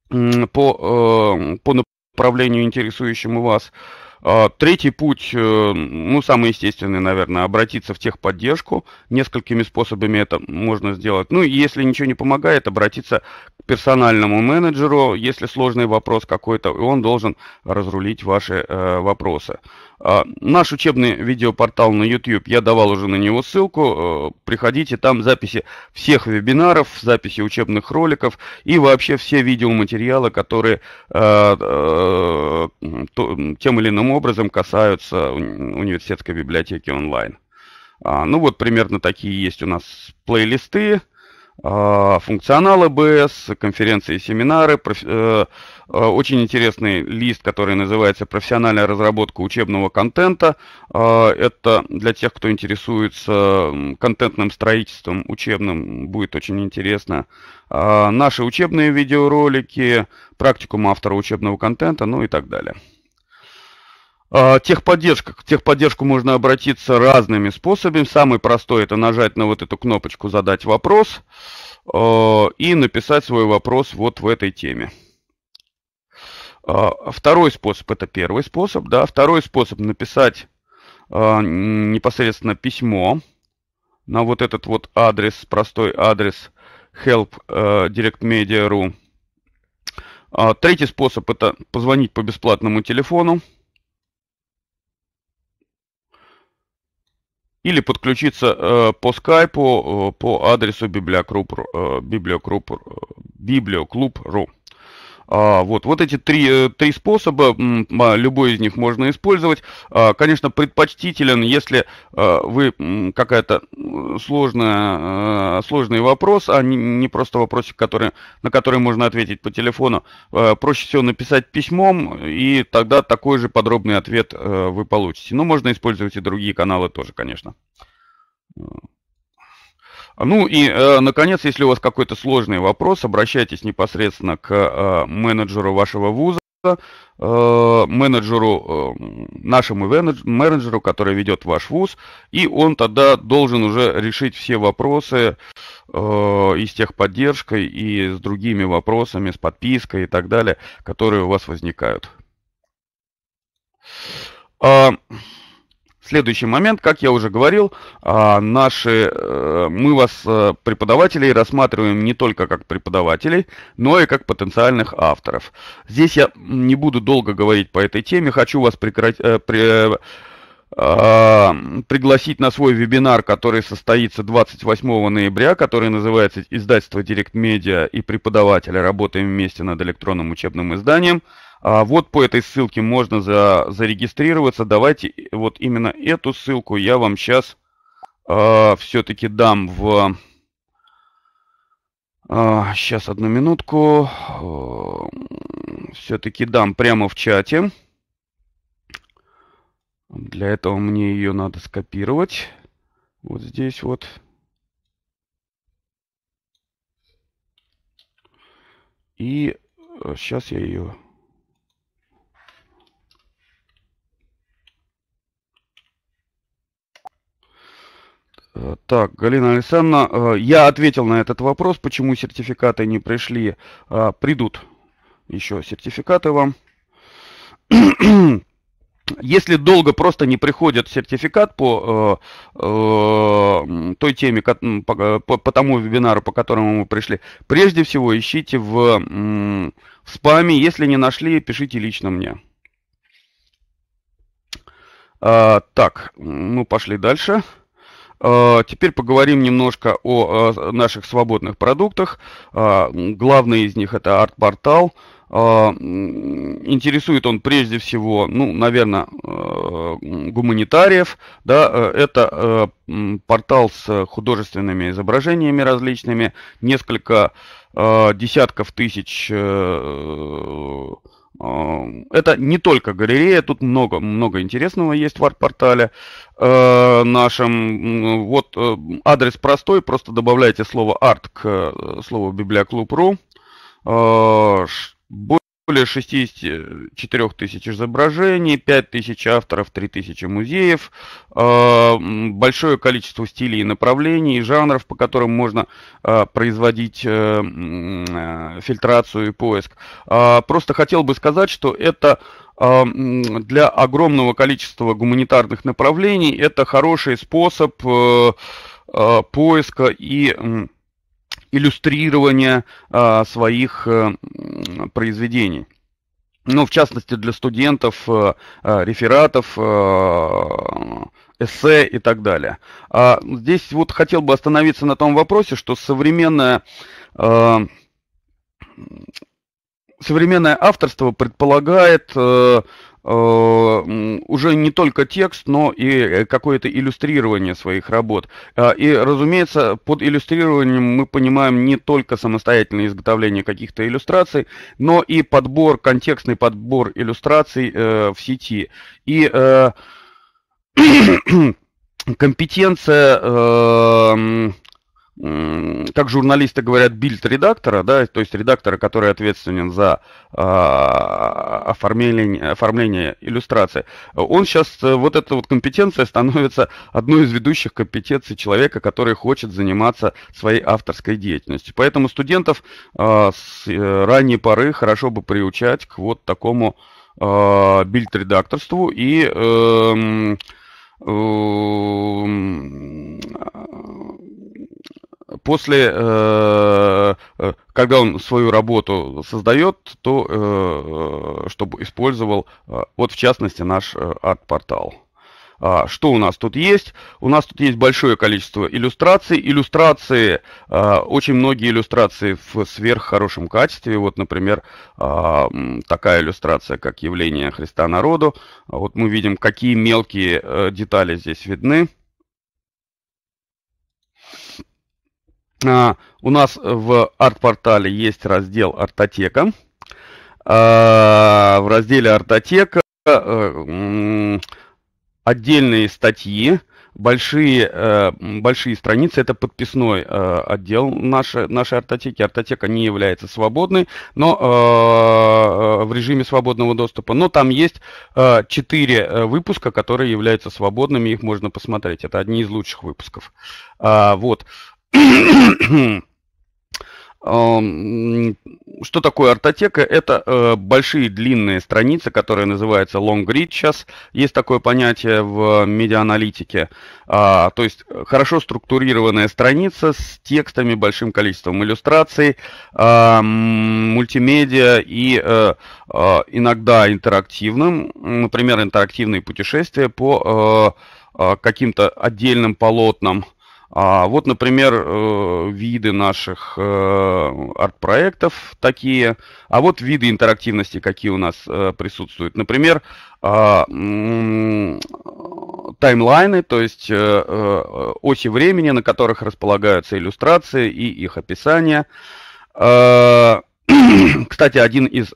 По, э, по направлению, интересующему вас. А, третий путь, э, ну, самый естественный, наверное, обратиться в техподдержку. Несколькими способами это можно сделать. Ну, если ничего не помогает, обратиться к персональному менеджеру, если сложный вопрос какой-то, и он должен разрулить ваши э, вопросы. А, наш учебный видеопортал на YouTube, я давал уже на него ссылку. Э, приходите, там записи всех вебинаров, записи учебных роликов и вообще все видеоматериалы, которые э, э, тем или иным образом касаются университетской библиотеки онлайн. А, ну вот примерно такие есть у нас плейлисты. А, функционал ЭБС, конференции и семинары, э, э, очень интересный лист, который называется «Профессиональная разработка учебного контента». А, это для тех, кто интересуется контентным строительством учебным, будет очень интересно. А, наши учебные видеоролики, практикум автора учебного контента, ну и так далее. А, техподдержка. К техподдержку можно обратиться разными способами. Самый простой это нажать на вот эту кнопочку «Задать вопрос» а, и написать свой вопрос вот в этой теме. А, второй способ – это первый способ. Да? Второй способ – написать непосредственно письмо на вот этот вот адрес, простой адрес help э, directmedia.ru. Третий способ – это позвонить по бесплатному телефону – или подключиться э, по скайпу э, по адресу библиокруп, э, библиокруп, э, библиоклуб.ру. А, вот, вот эти три, э, три способа, а, любой из них можно использовать. А, конечно, предпочтителен, если вы какая-то э, сложная, э, сложный вопрос, а не, не просто вопросик, который, на который можно ответить по телефону. Проще всего написать письмом, и тогда такой же подробный ответ вы получите. Но ну, можно использовать и другие каналы тоже, конечно. Ну и, э, наконец, если у вас какой-то сложный вопрос, обращайтесь непосредственно к э, менеджеру вашего вуза, э, менеджеру, нашему менеджеру, который ведет ваш вуз, и он тогда должен уже решить все вопросы и с техподдержкой, и с другими вопросами, с подпиской и так далее, которые у вас возникают. А, Следующий момент, как я уже говорил, а, наши, э, мы вас, э, преподавателей, рассматриваем не только как преподавателей, но и как потенциальных авторов. Здесь я не буду долго говорить по этой теме, хочу вас прекратить э, а, пригласить на свой вебинар, который состоится 28 ноября, который называется «Издательство Директ Медиа и преподавателя. Работаем вместе над электронным учебным изданием». А вот по этой ссылке можно за, зарегистрироваться. Давайте вот именно эту ссылку я вам сейчас э, а, все-таки дам в... Э, сейчас, одну минутку. Э, все-таки дам прямо в чате. Для этого мне ее надо скопировать. Вот здесь вот. И сейчас э, я ее... Так, Галина Александровна, э, я ответил на этот вопрос, почему сертификаты не пришли. А, придут еще сертификаты вам. Если долго просто не приходит сертификат по э, э той теме, по, по, по тому вебинару, по которому мы пришли, прежде всего ищите в, в спаме. Если не нашли, пишите лично мне. А, так, мы пошли дальше. А, теперь поговорим немножко о, наших свободных продуктах. А, главный из них это арт-портал. А, интересует он прежде всего, ну, наверное, э, гуманитариев, да, э, это э, портал с художественными изображениями различными, несколько десятков тысяч это не только галерея, тут много, много интересного есть в арт-портале нашем. Вот адрес простой, просто добавляйте слово арт к слову библиоклуб.ру более 64 тысяч изображений, 5 тысяч авторов, 3 тысячи музеев, а, большое количество стилей и направлений, и жанров, по которым можно а, производить э, э, фильтрацию и поиск. А, просто хотел бы сказать, что это для огромного количества гуманитарных направлений это хороший способ э, поиска и иллюстрирования э, своих э, произведений. Ну, в частности, для студентов, э, э, рефератов, э, эссе и так далее. А здесь вот хотел бы остановиться на том вопросе, что современное э, современное авторство предполагает э, Э, уже не только текст, но и э, какое-то иллюстрирование своих работ. Э, и, разумеется, под иллюстрированием мы понимаем не только самостоятельное изготовление каких-то иллюстраций, но и подбор, контекстный подбор иллюстраций в сети. И компетенция как журналисты говорят, бильд-редактора, да, то есть редактора, который ответственен за э, оформление, оформление иллюстрации, он сейчас, э, вот эта вот компетенция становится одной из ведущих компетенций человека, который хочет заниматься своей авторской деятельностью. Поэтому студентов а, э, с ранней поры хорошо бы приучать к вот такому э, бильд-редакторству и... Эм, э, э, после, э, э, когда он свою работу создает, то э, чтобы использовал, вот в частности, наш арт-портал. А, что у нас тут есть? У нас тут есть большое количество иллюстраций. Иллюстрации, очень многие иллюстрации в сверххорошем качестве. Вот, например, а, такая иллюстрация, как явление Христа народу. Вот мы видим, какие мелкие детали здесь видны. А, у нас в арт-портале есть раздел «Артотека». А, в разделе «Артотека» э, отдельные статьи, большие, э, большие страницы. Это подписной э, отдел нашей, нашей артотеки. Артотека не является свободной, но в режиме свободного доступа. Но там есть четыре выпуска, которые являются свободными. Их можно посмотреть. Это одни из лучших выпусков. А, вот. Что такое артотека? Это э, большие длинные страницы, которые называются long read сейчас. Есть такое понятие в медиа-аналитике. А, то есть э, хорошо структурированная страница с текстами, большим количеством иллюстраций, э, мультимедиа и э, э, иногда интерактивным. Например, интерактивные путешествия по э, а, каким-то отдельным полотнам – а вот, например, э, виды наших э, арт-проектов такие. А вот виды интерактивности, какие у нас э, присутствуют. Например, а, таймлайны, то есть оси времени, на которых располагаются иллюстрации и их описание. А, кстати, один из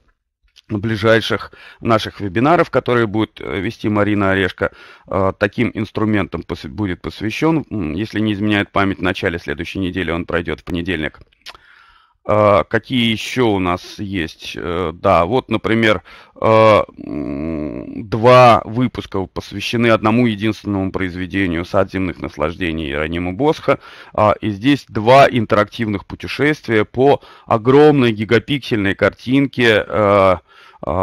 ближайших наших вебинаров, которые будет э, вести Марина Орешко, э, таким инструментом будет посвящен. Если не изменяет память, в начале следующей недели он пройдет в понедельник. А, какие еще у нас есть? Э, да, вот, например, а, два выпуска посвящены одному единственному произведению «Садземных наслаждений» Иеронима Босха. А, и здесь два интерактивных путешествия по огромной гигапиксельной картинке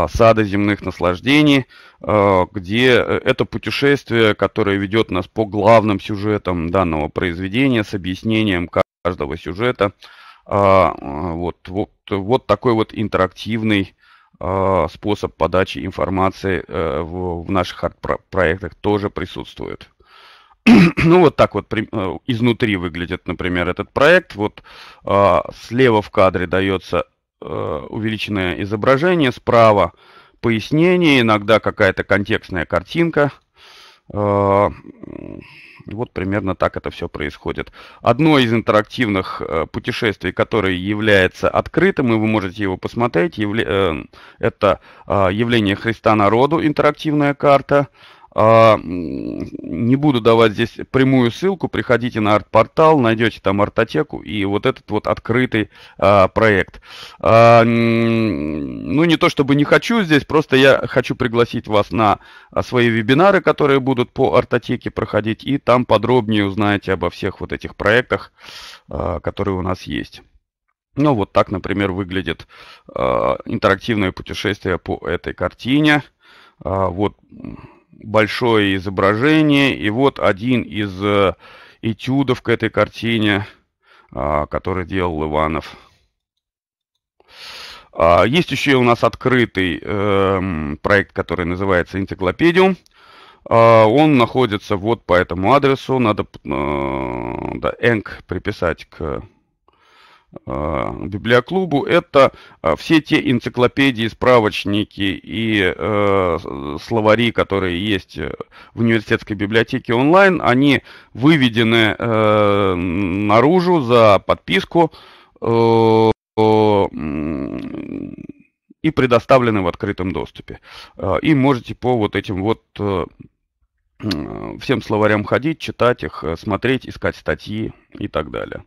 сада земных наслаждений, где э, это путешествие, которое ведет нас по главным сюжетам данного произведения с объяснением каждого сюжета – а, а, вот, вот, вот такой вот интерактивный а, способ подачи информации э, в, наших проектах тоже присутствует. Ну, вот так вот э, изнутри выглядит, например, этот проект. Вот слева в кадре дается э, увеличенное изображение, справа пояснение, иногда какая-то контекстная картинка – Э, вот примерно так это все происходит. Одно из интерактивных э, путешествий, которое является открытым, и вы можете его посмотреть, э, это явление Христа народу, интерактивная карта. А, не буду давать здесь прямую ссылку, приходите на арт-портал, найдете там артотеку и вот этот вот открытый а, проект. А, ну, не то чтобы не хочу здесь, просто я хочу пригласить вас на свои вебинары, которые будут по артотеке проходить, и там подробнее узнаете обо всех вот этих проектах, которые у нас есть. Ну, вот так, например, выглядит интерактивное путешествие по этой картине. вот большое изображение. И вот один из э, этюдов к этой картине, а, который делал Иванов. А, есть еще у нас открытый эм, проект, который называется «Энциклопедиум». А, он находится вот по этому адресу. Надо э, да, enc приписать к Э, библиоклубу, это э, все те энциклопедии, справочники и э, словари, которые есть э, в университетской библиотеке онлайн, они выведены э, наружу за подписку э, и предоставлены в открытом доступе. И можете по вот этим вот всем словарям ходить, читать их, смотреть, искать статьи и так далее.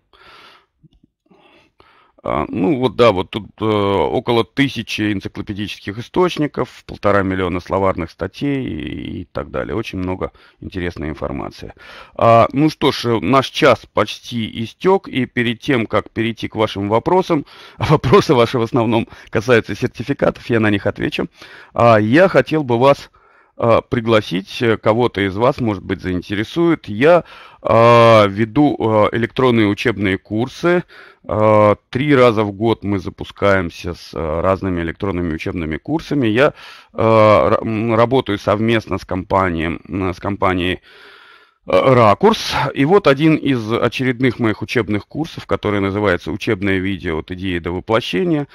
А, ну вот да, вот тут э, около тысячи энциклопедических источников, полтора миллиона словарных статей и, и так далее. Очень много интересной информации. А, ну что ж, э, наш час почти истек, и перед тем, как перейти к вашим вопросам, а вопросы ваши в основном касаются сертификатов, я на них отвечу, а, я хотел бы вас а, пригласить э, кого-то из вас, может быть, заинтересует. Я а, веду а, электронные учебные курсы. Три раза в год мы запускаемся с разными электронными учебными курсами. Я работаю совместно с компанией, с компанией э, ракурс. И вот один из очередных моих учебных курсов, который называется «Учебное видео от идеи до воплощения»,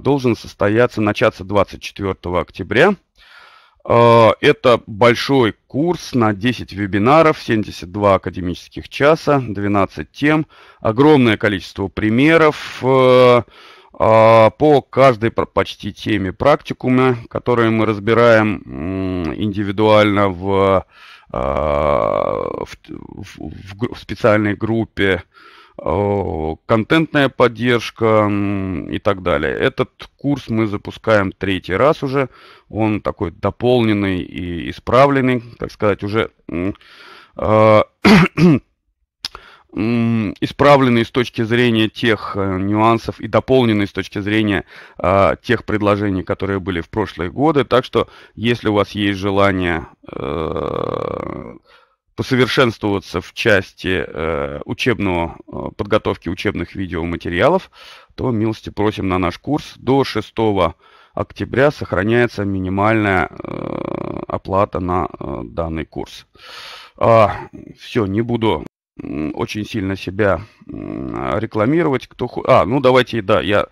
должен состояться, начаться 24 октября. А, это большой курс на 10 вебинаров, 72 академических часа, 12 тем, огромное количество примеров э, а, по каждой почти теме практикума, которые мы разбираем индивидуально а, в, в, в, в специальной группе контентная поддержка и так далее. Этот курс мы запускаем третий раз уже. Он такой дополненный и исправленный, так сказать, уже а, исправленный с точки зрения тех э, нюансов и дополненный с точки зрения э, тех предложений, которые были в прошлые годы. Так что, если у вас есть желание э, посовершенствоваться в части э, учебного, э, подготовки учебных видеоматериалов, то милости просим на наш курс. До 6 октября сохраняется минимальная э, оплата на э, данный курс. А, все, не буду очень сильно себя рекламировать. Кто... А, ну давайте, да, я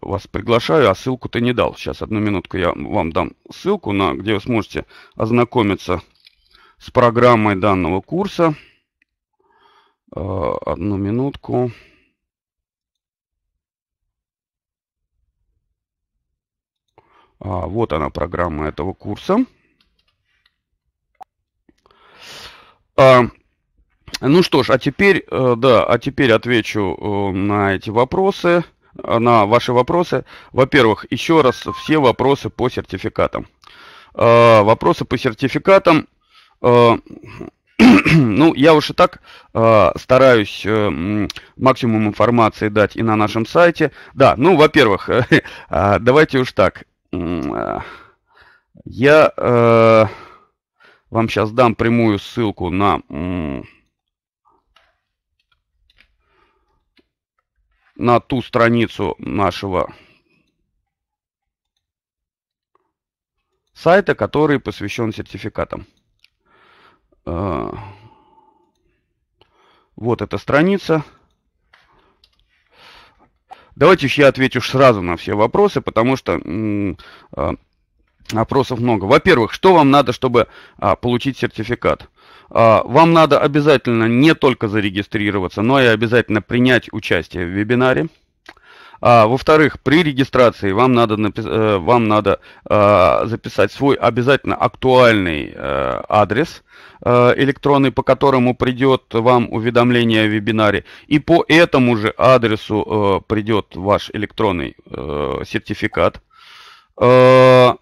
вас приглашаю, а ссылку-то не дал. Сейчас, одну минутку, я вам дам ссылку, на, где вы сможете ознакомиться с программой данного курса. Э, одну минутку. А, вот она, программа этого курса. А, ну что ж, а теперь, э, да, а теперь отвечу э, на эти вопросы, на ваши вопросы. Во-первых, еще раз все вопросы по сертификатам. Вопросы по сертификатам Э, ну, я уж и так э, стараюсь э, максимум информации дать и на нашем сайте. Да, ну, во-первых, э, э, давайте уж так. Э, я э, вам сейчас дам прямую ссылку на... Э, на ту страницу нашего сайта, который посвящен сертификатам. А. Вот эта страница. Давайте уж я отвечу сразу на все вопросы, потому что а, опросов много. Во-первых, что вам надо, чтобы а, получить сертификат? А, вам надо обязательно не только зарегистрироваться, но и обязательно принять участие в вебинаре. А, во-вторых, при регистрации вам надо, напис- э, вам надо а, записать свой обязательно актуальный а, адрес а, электронный, по которому придет вам уведомление о вебинаре. И по этому же адресу а, придет ваш электронный а, сертификат. А,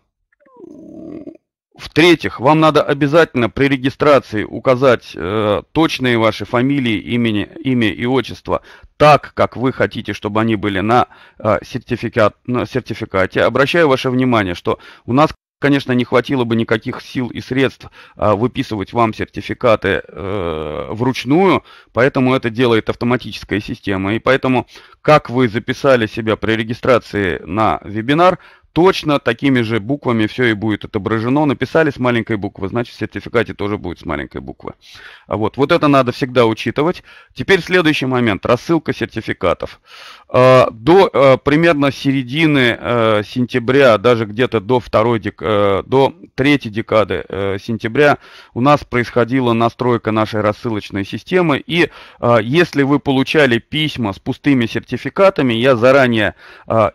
в-третьих, вам надо обязательно при регистрации указать э, точные ваши фамилии, имени, имя и отчество, так, как вы хотите, чтобы они были на, э, сертификат, на сертификате. Обращаю ваше внимание, что у нас, конечно, не хватило бы никаких сил и средств э, выписывать вам сертификаты э, вручную, поэтому это делает автоматическая система. И поэтому, как вы записали себя при регистрации на вебинар, точно такими же буквами все и будет отображено. Написали с маленькой буквы, значит в сертификате тоже будет с маленькой буквы. А вот, вот это надо всегда учитывать. Теперь следующий момент, рассылка сертификатов. Э, до э, примерно середины э, сентября, даже где-то до второй дек... до третьей декады сентября у нас происходила настройка нашей рассылочной системы. И если вы получали письма с пустыми сертификатами, я заранее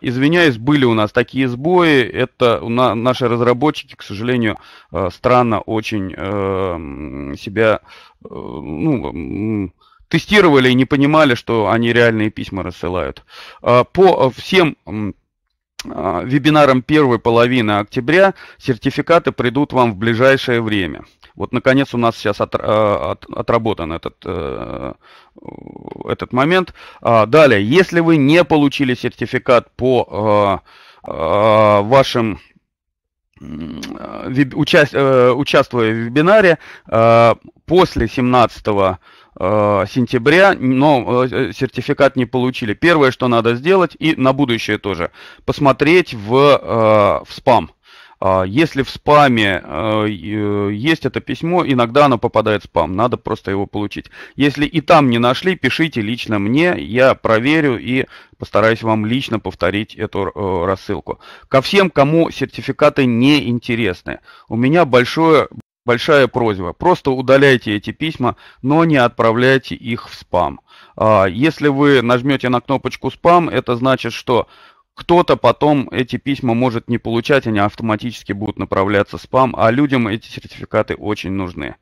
извиняюсь, были у нас такие сбои. Это наши разработчики, к сожалению, странно очень себя ну, тестировали и не понимали, что они реальные письма рассылают. А, по всем а, вебинарам первой половины октября сертификаты придут вам в ближайшее время. Вот, наконец, у нас сейчас от, а, от, отработан этот, э, этот момент. далее, если вы не получили сертификат по вашим э, участвуя в вебинаре, после 17 Э, сентября, но э, э, сертификат не получили. Первое, что надо сделать, и на будущее тоже, посмотреть в, в спам. А, если в спаме есть это письмо, иногда оно попадает в спам, надо просто его получить. Если и там не нашли, пишите лично мне, я проверю и постараюсь вам лично повторить эту рассылку. Ко всем, кому сертификаты не интересны, у меня большое большая просьба, просто удаляйте эти письма, но не отправляйте их в спам. А, если вы нажмете на кнопочку спам, это значит, что кто-то потом эти письма может не получать, они автоматически будут направляться в спам, а людям эти сертификаты очень нужны.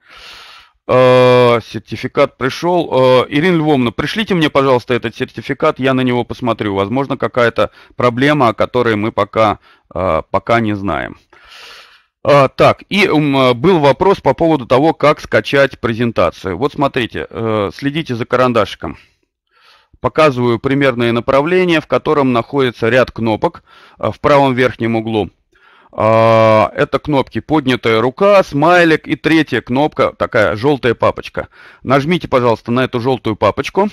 А, сертификат пришел. А, Ирина Львовна, пришлите мне, пожалуйста, этот сертификат, я на него посмотрю. Возможно, какая-то проблема, о которой мы пока, пока не знаем. А, так, и м, был вопрос по поводу того, как скачать презентацию. Вот смотрите, э, следите за карандашиком. Показываю примерное направление, в котором находится ряд кнопок э, в правом верхнем углу. Э, это кнопки «Поднятая рука», «Смайлик» и третья кнопка, такая желтая папочка. Нажмите, пожалуйста, на эту желтую папочку.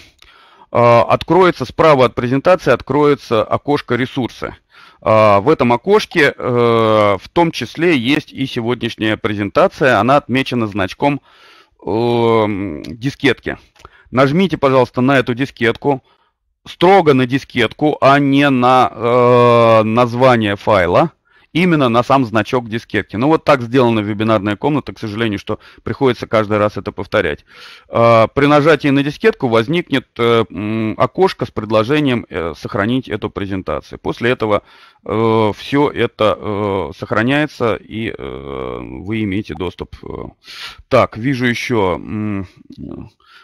Э, откроется справа от презентации, откроется окошко «Ресурсы». А, в этом окошке э, в том числе есть и сегодняшняя презентация. Она отмечена значком эм, дискетки. Нажмите, пожалуйста, на эту дискетку, строго на дискетку, а не на э, название файла именно на сам значок дискетки. Ну вот так сделана вебинарная комната, к сожалению, что приходится каждый раз это повторять. А, при нажатии на дискетку возникнет э, окошко с предложением э, сохранить эту презентацию. После этого э, все это сохраняется и вы имеете доступ. Так, вижу еще...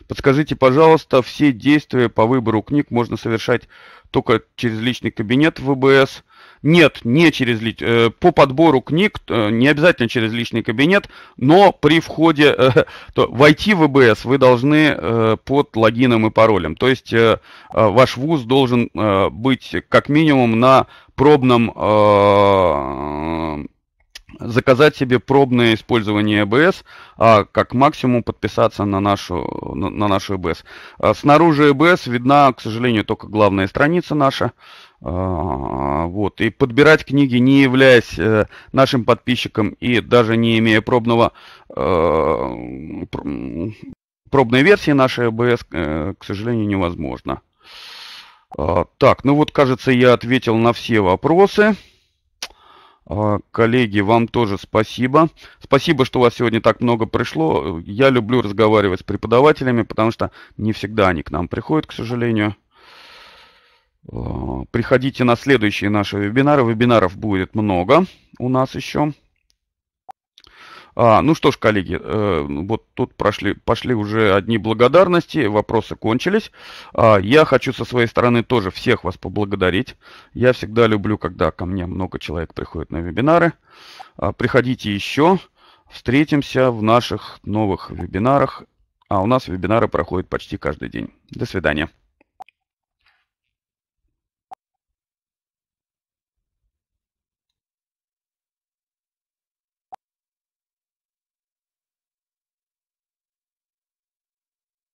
Подскажите, пожалуйста, все действия по выбору книг можно совершать только через личный кабинет ВБС – нет, не через лич э, по подбору книг, э, не обязательно через личный кабинет, но при входе э, то, войти в ВБС вы должны под логином и паролем. То есть ваш вуз должен быть как минимум на пробном заказать себе пробное использование ЭБС, а как максимум подписаться на нашу, на, на нашу ЭБС. Снаружи ЭБС видна, к сожалению, только главная страница наша. А, вот. И подбирать книги, не являясь э, нашим подписчиком и даже не имея пробного, э, пробной версии нашей АБС, э, к сожалению, невозможно. А, так, ну вот, кажется, я ответил на все вопросы. А, коллеги, вам тоже спасибо. Спасибо, что у вас сегодня так много пришло. Я люблю разговаривать с преподавателями, потому что не всегда они к нам приходят, к сожалению. Э, приходите на следующие наши вебинары. Вебинаров будет много у нас еще. А, ну что ж, коллеги, э, вот тут прошли, пошли уже одни благодарности, вопросы кончились. А, я хочу со своей стороны тоже всех вас поблагодарить. Я всегда люблю, когда ко мне много человек приходит на вебинары. А, приходите еще, встретимся в наших новых вебинарах. А у нас вебинары проходят почти каждый день. До свидания.